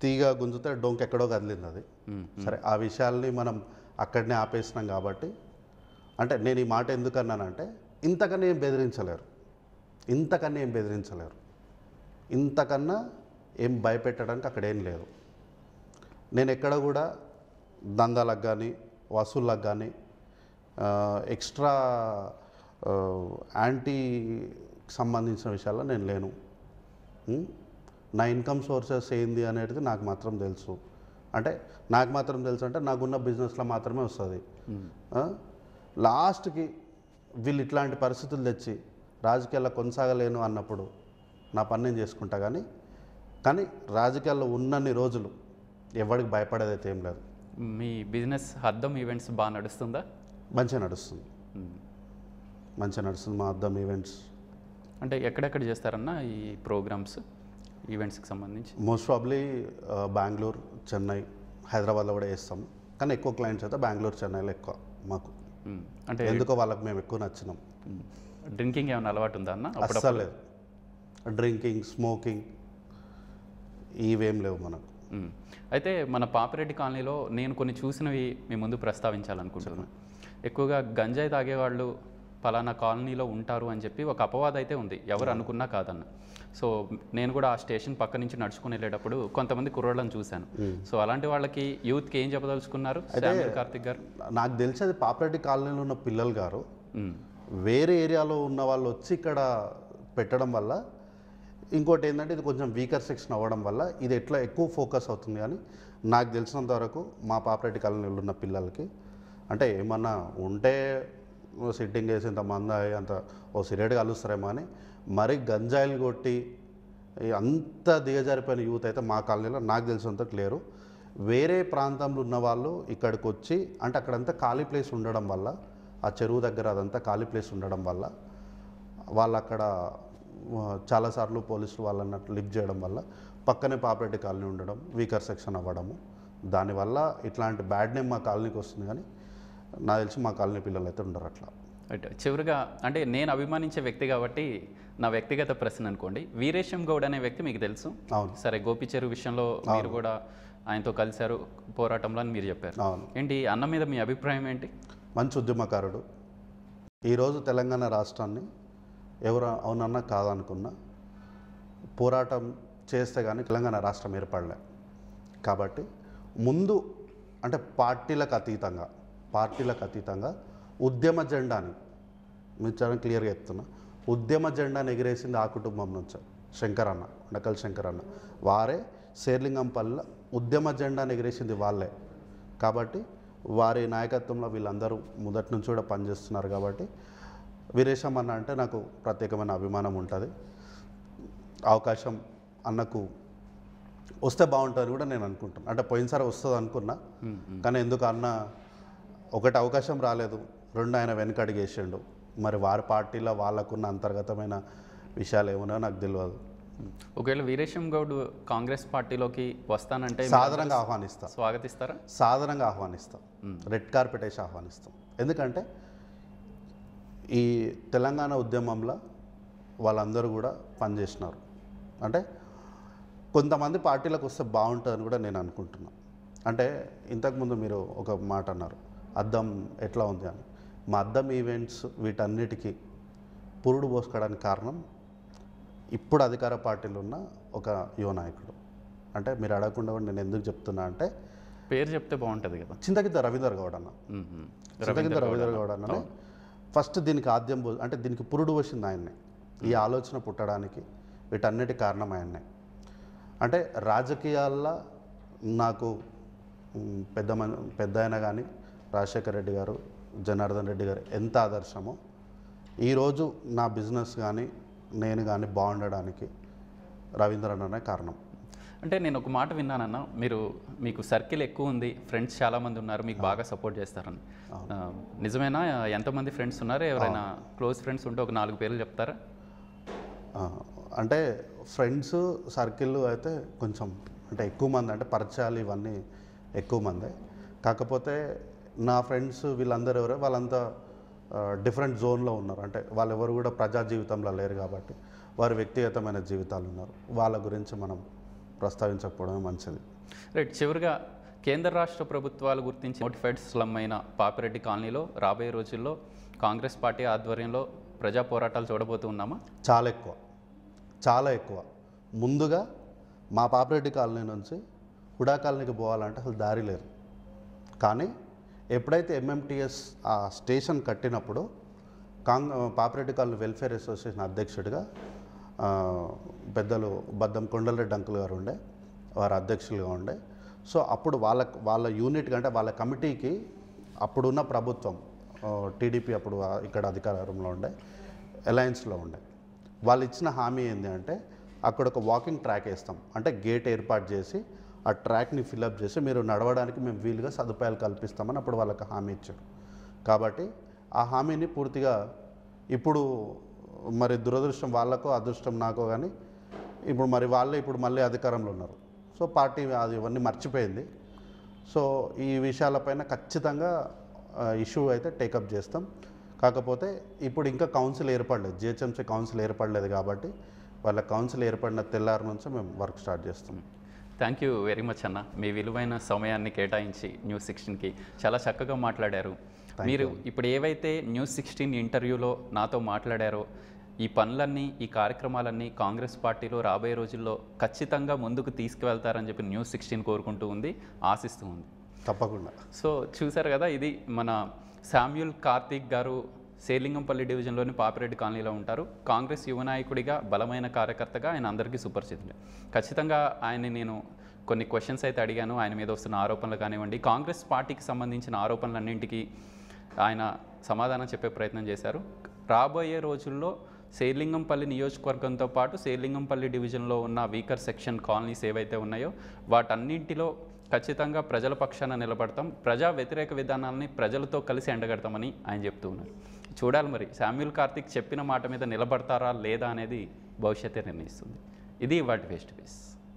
తీగ గుంజుతే డొంక్ ఎక్కడో కదిలింది అది సరే ఆ విషయాల్ని మనం అక్కడనే ఆపేసినాం కాబట్టి అంటే నేను ఈ మాట ఎందుకు అన్నానంటే ఇంతకన్నా ఏం బెదిరించలేరు ఇంతకన్నా ఏం బెదిరించలేరు ఇంతకన్నా ఏం భయపెట్టడానికి అక్కడేం లేదు నేను ఎక్కడ కూడా దందాలకు కానీ వసూళ్ళకు కానీ ఎక్స్ట్రా యాంటీ సంబంధించిన విషయాల్లో నేను లేను నా ఇన్కమ్ సోర్సెస్ ఏంది అనేది నాకు మాత్రం తెలుసు అంటే నాకు మాత్రం తెలుసు అంటే నాకున్న బిజినెస్లో మాత్రమే వస్తుంది లాస్ట్కి వీళ్ళు ఇట్లాంటి పరిస్థితులు తెచ్చి రాజకీయాల్లో కొనసాగలేను అన్నప్పుడు నా పని నేను చేసుకుంటా కానీ కానీ రాజకీయాల్లో ఉన్నన్ని రోజులు ఎవరికి భయపడేదైతే ఏం లేదు మీ బిజినెస్ అద్దం ఈవెంట్స్ బాగా నడుస్తుందా మంచిగా నడుస్తుంది మంచిగా నడుస్తుంది మా అద్దం ఈవెంట్స్ అంటే ఎక్కడెక్కడ చేస్తారన్న ఈ ప్రోగ్రామ్స్ ఈవెంట్స్కి సంబంధించి మోస్ట్ ప్రాబ్లీ బెంగళూరు చెన్నై హైదరాబాద్లో కూడా వేస్తాం కానీ ఎక్కువ క్లయింట్స్ అయితే బెంగళూరు చెన్నైలో ఎక్కువ మాకు అంటే ఎందుకో వాళ్ళకి మేము ఎక్కువ నచ్చినాం డ్రింకింగ్ ఏమైనా అలవాటు ఉందా అన్న అసలు లేదు డ్రింకింగ్ స్మోకింగ్ ఇవేం లేవు మనకు అయితే మన పాపిరెడ్డి కాలనీలో నేను కొన్ని చూసినవి మీ ముందు ప్రస్తావించాలనుకుంటున్నాను ఎక్కువగా గంజాయి తాగేవాళ్ళు పలానా కాలనీలో ఉంటారు అని చెప్పి ఒక అపవాదం అయితే ఉంది ఎవరు అనుకున్నా కాదన్న సో నేను కూడా ఆ స్టేషన్ పక్క నుంచి నడుచుకుని వెళ్ళేటప్పుడు కొంతమంది కుర్రోళ్ళని చూశాను సో అలాంటి వాళ్ళకి యూత్కి ఏం చెప్పదలుచుకున్నారు కార్తిక్ గారు నాకు తెలిసి పాపిరెడ్డి కాలనీలో ఉన్న పిల్లలు గారు వేరే ఏరియాలో ఉన్న వాళ్ళు వచ్చి ఇక్కడ పెట్టడం వల్ల ఇంకోటి ఏంటంటే ఇది కొంచెం వీకర్ సెక్షన్ అవ్వడం వల్ల ఇది ఎట్లా ఎక్కువ ఫోకస్ అవుతుంది కానీ నాకు తెలిసినంత వరకు మా పాపరెడ్డి కాలనీలో ఉన్న పిల్లలకి అంటే ఏమన్నా ఉంటే సిట్టింగ్ వేసి ఇంత మంద అంత ఓ సిగరెట్ కలుస్తారేమో అని మరీ గంజాయిలు కొట్టి అంత దిగజారిపోయిన యూత్ అయితే మా కాలనీలో నాకు తెలిసినంత క్లియరు వేరే ప్రాంతంలో ఉన్న వాళ్ళు ఇక్కడికి వచ్చి అంటే అక్కడంతా ఖాళీ ప్లేస్ ఉండడం వల్ల ఆ చెరువు దగ్గర అదంతా ఖాళీ ప్లేస్ ఉండడం వల్ల వాళ్ళు అక్కడ చాలాసార్లు పోలీసులు వాళ్ళని లిఫ్ట్ చేయడం వల్ల పక్కనే పాపరెడ్డి కాలనీ ఉండడం వీకర్ సెక్షన్ అవ్వడము దానివల్ల ఇట్లాంటి బ్యాడ్ నేమ్ మా కాలనీకి వస్తుంది కానీ నాకు తెలిసి మా కాలనీ పిల్లలు అయితే ఉండరు అట్లా రైట్ చివరిగా అంటే నేను అభిమానించే వ్యక్తి కాబట్టి నా వ్యక్తిగత ప్రశ్న అనుకోండి వీరేశం గౌడ్ అనే వ్యక్తి మీకు తెలుసు అవును సరే గోపిచేరు విషయంలో మీరు కూడా ఆయనతో కలిశారు పోరాటంలో అని మీరు చెప్పారు అవును ఏంటి అన్న మీద మీ అభిప్రాయం ఏంటి మంచి ఉద్యమకారుడు ఈరోజు తెలంగాణ రాష్ట్రాన్ని ఎవరు అవునన్నా కాదనుకున్నా పోరాటం చేస్తే కానీ తెలంగాణ రాష్ట్రం ఏర్పడలే కాబట్టి ముందు అంటే పార్టీలకు అతీతంగా పార్టీలకు అతీతంగా ఉద్యమ జెండాని మీరు చాలా క్లియర్గా చెప్తున్నా ఉద్యమ జెండాని ఎగిరేసింది ఆ కుటుంబం నుంచి శంకరన్న నకల్ శంకరన్న వారే శేర్లింగంపల్లిలో ఉద్యమ జెండాని ఎగిరేసింది వాళ్ళే కాబట్టి వారి నాయకత్వంలో వీళ్ళందరూ మొదటి నుంచి కూడా పనిచేస్తున్నారు కాబట్టి వీరేశం అన్న అంటే నాకు ప్రత్యేకమైన అభిమానం ఉంటుంది అవకాశం అన్నకు వస్తే బాగుంటుంది కూడా నేను అనుకుంటున్నాను అంటే పోయినసారి వస్తుంది అనుకున్నా కానీ ఎందుకు అన్న ఒకటి అవకాశం రాలేదు రెండు ఆయన అడిగేసాడు మరి వారి పార్టీలో వాళ్ళకున్న అంతర్గతమైన విషయాలు ఏమున్నాయో నాకు తెలియదు ఒకవేళ వీరేశం గౌడ్ కాంగ్రెస్ పార్టీలోకి వస్తానంటే సాధారణంగా ఆహ్వానిస్తా స్వాగతిస్తారా సాధారణంగా ఆహ్వానిస్తాం రెడ్ కార్పెట్ వేసి ఆహ్వానిస్తాం ఎందుకంటే ఈ తెలంగాణ ఉద్యమంలో వాళ్ళందరూ కూడా పనిచేసినారు అంటే కొంతమంది పార్టీలకు వస్తే బాగుంటుందని కూడా నేను అనుకుంటున్నాను అంటే ఇంతకుముందు మీరు ఒక మాట అన్నారు అద్దం ఎట్లా ఉంది అని మా అద్దం ఈవెంట్స్ వీటన్నిటికీ పురుడు పోసుకోవడానికి కారణం ఇప్పుడు అధికార పార్టీలు ఉన్న ఒక యువ నాయకుడు అంటే మీరు అడగకుండా నేను ఎందుకు చెప్తున్నా అంటే పేరు చెప్తే బాగుంటుంది కదా చింతకిద్ద రవీందర్ గౌడ్ అన్న చింతకిద్ద రవీందర్ గౌడ్ అన్న ఫస్ట్ దీనికి ఆద్యం అంటే దీనికి పురుడు వచ్చింది ఆయన్నే ఈ hmm. ఆలోచన పుట్టడానికి వీటన్నిటి కారణం ఆయన్నే అంటే రాజకీయాల్లో నాకు పెద్ద మన పెద్ద అయిన కానీ రాజశేఖర రెడ్డి గారు జనార్దన్ రెడ్డి గారు ఎంత ఆదర్శమో ఈరోజు నా బిజినెస్ కానీ నేను కానీ బాగుండడానికి రవీంద్రనాథ్ కారణం అంటే నేను ఒక మాట విన్నానన్న మీరు మీకు సర్కిల్ ఎక్కువ ఉంది ఫ్రెండ్స్ చాలామంది ఉన్నారు మీకు బాగా సపోర్ట్ చేస్తారని నిజమేనా ఎంతమంది ఫ్రెండ్స్ ఉన్నారు ఎవరైనా క్లోజ్ ఫ్రెండ్స్ ఉంటే ఒక నాలుగు పేర్లు చెప్తారా అంటే ఫ్రెండ్స్ సర్కిల్ అయితే కొంచెం అంటే ఎక్కువ మంది అంటే పరిచయాలు ఇవన్నీ ఎక్కువ మంది కాకపోతే నా ఫ్రెండ్స్ వీళ్ళందరూ ఎవరో వాళ్ళంతా డిఫరెంట్ జోన్లో ఉన్నారు అంటే వాళ్ళు ఎవరు కూడా ప్రజా జీవితంలో లేరు కాబట్టి వారి వ్యక్తిగతమైన జీవితాలు ఉన్నారు వాళ్ళ గురించి మనం ప్రస్తావించకపోవడమే మంచిది రైట్ చివరిగా కేంద్ర రాష్ట్ర ప్రభుత్వాలు గుర్తించి నోటిఫైడ్ స్లమ్ అయిన పాపిరెడ్డి కాలనీలో రాబోయే రోజుల్లో కాంగ్రెస్ పార్టీ ఆధ్వర్యంలో ప్రజా పోరాటాలు చూడబోతున్నామా చాలా ఎక్కువ చాలా ఎక్కువ ముందుగా మా పాపిరెడ్డి కాలనీ నుంచి హుడా కాలనీకి పోవాలంటే అసలు దారి లేరు కానీ ఎప్పుడైతే ఎంఎంటీఎస్ ఆ స్టేషన్ కట్టినప్పుడు కాంగ్ పాపిరెడ్డి కాలనీ వెల్ఫేర్ అసోసియేషన్ అధ్యక్షుడిగా పెద్దలు బద్దం కొండలరెడ్డి అంకుల్ గారు ఉండే వారు అధ్యక్షులుగా ఉండే సో అప్పుడు వాళ్ళ వాళ్ళ యూనిట్ కంటే వాళ్ళ కమిటీకి అప్పుడున్న ప్రభుత్వం టీడీపీ అప్పుడు ఇక్కడ అధికారంలో ఉండే అలయన్స్లో ఉండే వాళ్ళు ఇచ్చిన హామీ ఏంటి అంటే అక్కడ ఒక వాకింగ్ ట్రాక్ వేస్తాం అంటే గేట్ ఏర్పాటు చేసి ఆ ట్రాక్ని ఫిల్అప్ చేసి మీరు నడవడానికి మేము వీలుగా సదుపాయాలు కల్పిస్తామని అప్పుడు వాళ్ళకి హామీ ఇచ్చారు కాబట్టి ఆ హామీని పూర్తిగా ఇప్పుడు మరి దురదృష్టం వాళ్ళకో అదృష్టం నాకో కానీ ఇప్పుడు మరి వాళ్ళే ఇప్పుడు మళ్ళీ అధికారంలో ఉన్నారు సో పార్టీ అది ఇవన్నీ మర్చిపోయింది సో ఈ విషయాలపైన ఖచ్చితంగా ఇష్యూ అయితే టేకప్ చేస్తాం కాకపోతే ఇప్పుడు ఇంకా కౌన్సిల్ ఏర్పడలేదు జిహెచ్ఎంసీ కౌన్సిల్ ఏర్పడలేదు కాబట్టి వాళ్ళ కౌన్సిల్ ఏర్పడిన తెల్లారి నుంచి మేము వర్క్ స్టార్ట్ చేస్తాం థ్యాంక్ యూ వెరీ మచ్ అన్న మీ విలువైన సమయాన్ని కేటాయించి న్యూస్ సిక్స్టీన్కి చాలా చక్కగా మాట్లాడారు మీరు ఇప్పుడు ఏవైతే న్యూస్ సిక్స్టీన్ ఇంటర్వ్యూలో నాతో మాట్లాడారో ఈ పనులన్నీ ఈ కార్యక్రమాలన్నీ కాంగ్రెస్ పార్టీలో రాబోయే రోజుల్లో ఖచ్చితంగా ముందుకు తీసుకువెళ్తారని చెప్పి న్యూస్ సిక్స్టీన్ కోరుకుంటూ ఉంది ఆశిస్తూ ఉంది తప్పకుండా సో చూసారు కదా ఇది మన శామ్యుల్ కార్తీక్ గారు సేలింగంపల్లి డివిజన్లోని పాపిరెడ్డి కాలనీలో ఉంటారు కాంగ్రెస్ యువ నాయకుడిగా బలమైన కార్యకర్తగా ఆయన అందరికీ సుపరిచితుడు ఖచ్చితంగా ఆయన్ని నేను కొన్ని క్వశ్చన్స్ అయితే అడిగాను ఆయన మీద వస్తున్న ఆరోపణలు కానివ్వండి కాంగ్రెస్ పార్టీకి సంబంధించిన ఆరోపణలన్నింటికీ ఆయన సమాధానం చెప్పే ప్రయత్నం చేశారు రాబోయే రోజుల్లో శేర్లింగంపల్లి నియోజకవర్గంతో పాటు శేర్లింగంపల్లి డివిజన్లో ఉన్న వీకర్ సెక్షన్ కాలనీస్ ఏవైతే ఉన్నాయో వాటన్నింటిలో ఖచ్చితంగా ప్రజల పక్షాన నిలబడతాం ప్రజా వ్యతిరేక విధానాలని ప్రజలతో కలిసి ఎండగడతామని ఆయన చెప్తూ ఉన్నారు చూడాలి మరి శామ్యుల్ కార్తిక్ చెప్పిన మాట మీద నిలబడతారా లేదా అనేది భవిష్యత్తే నిర్ణయిస్తుంది ఇది వాటి వేస్ట్ టు ఫేస్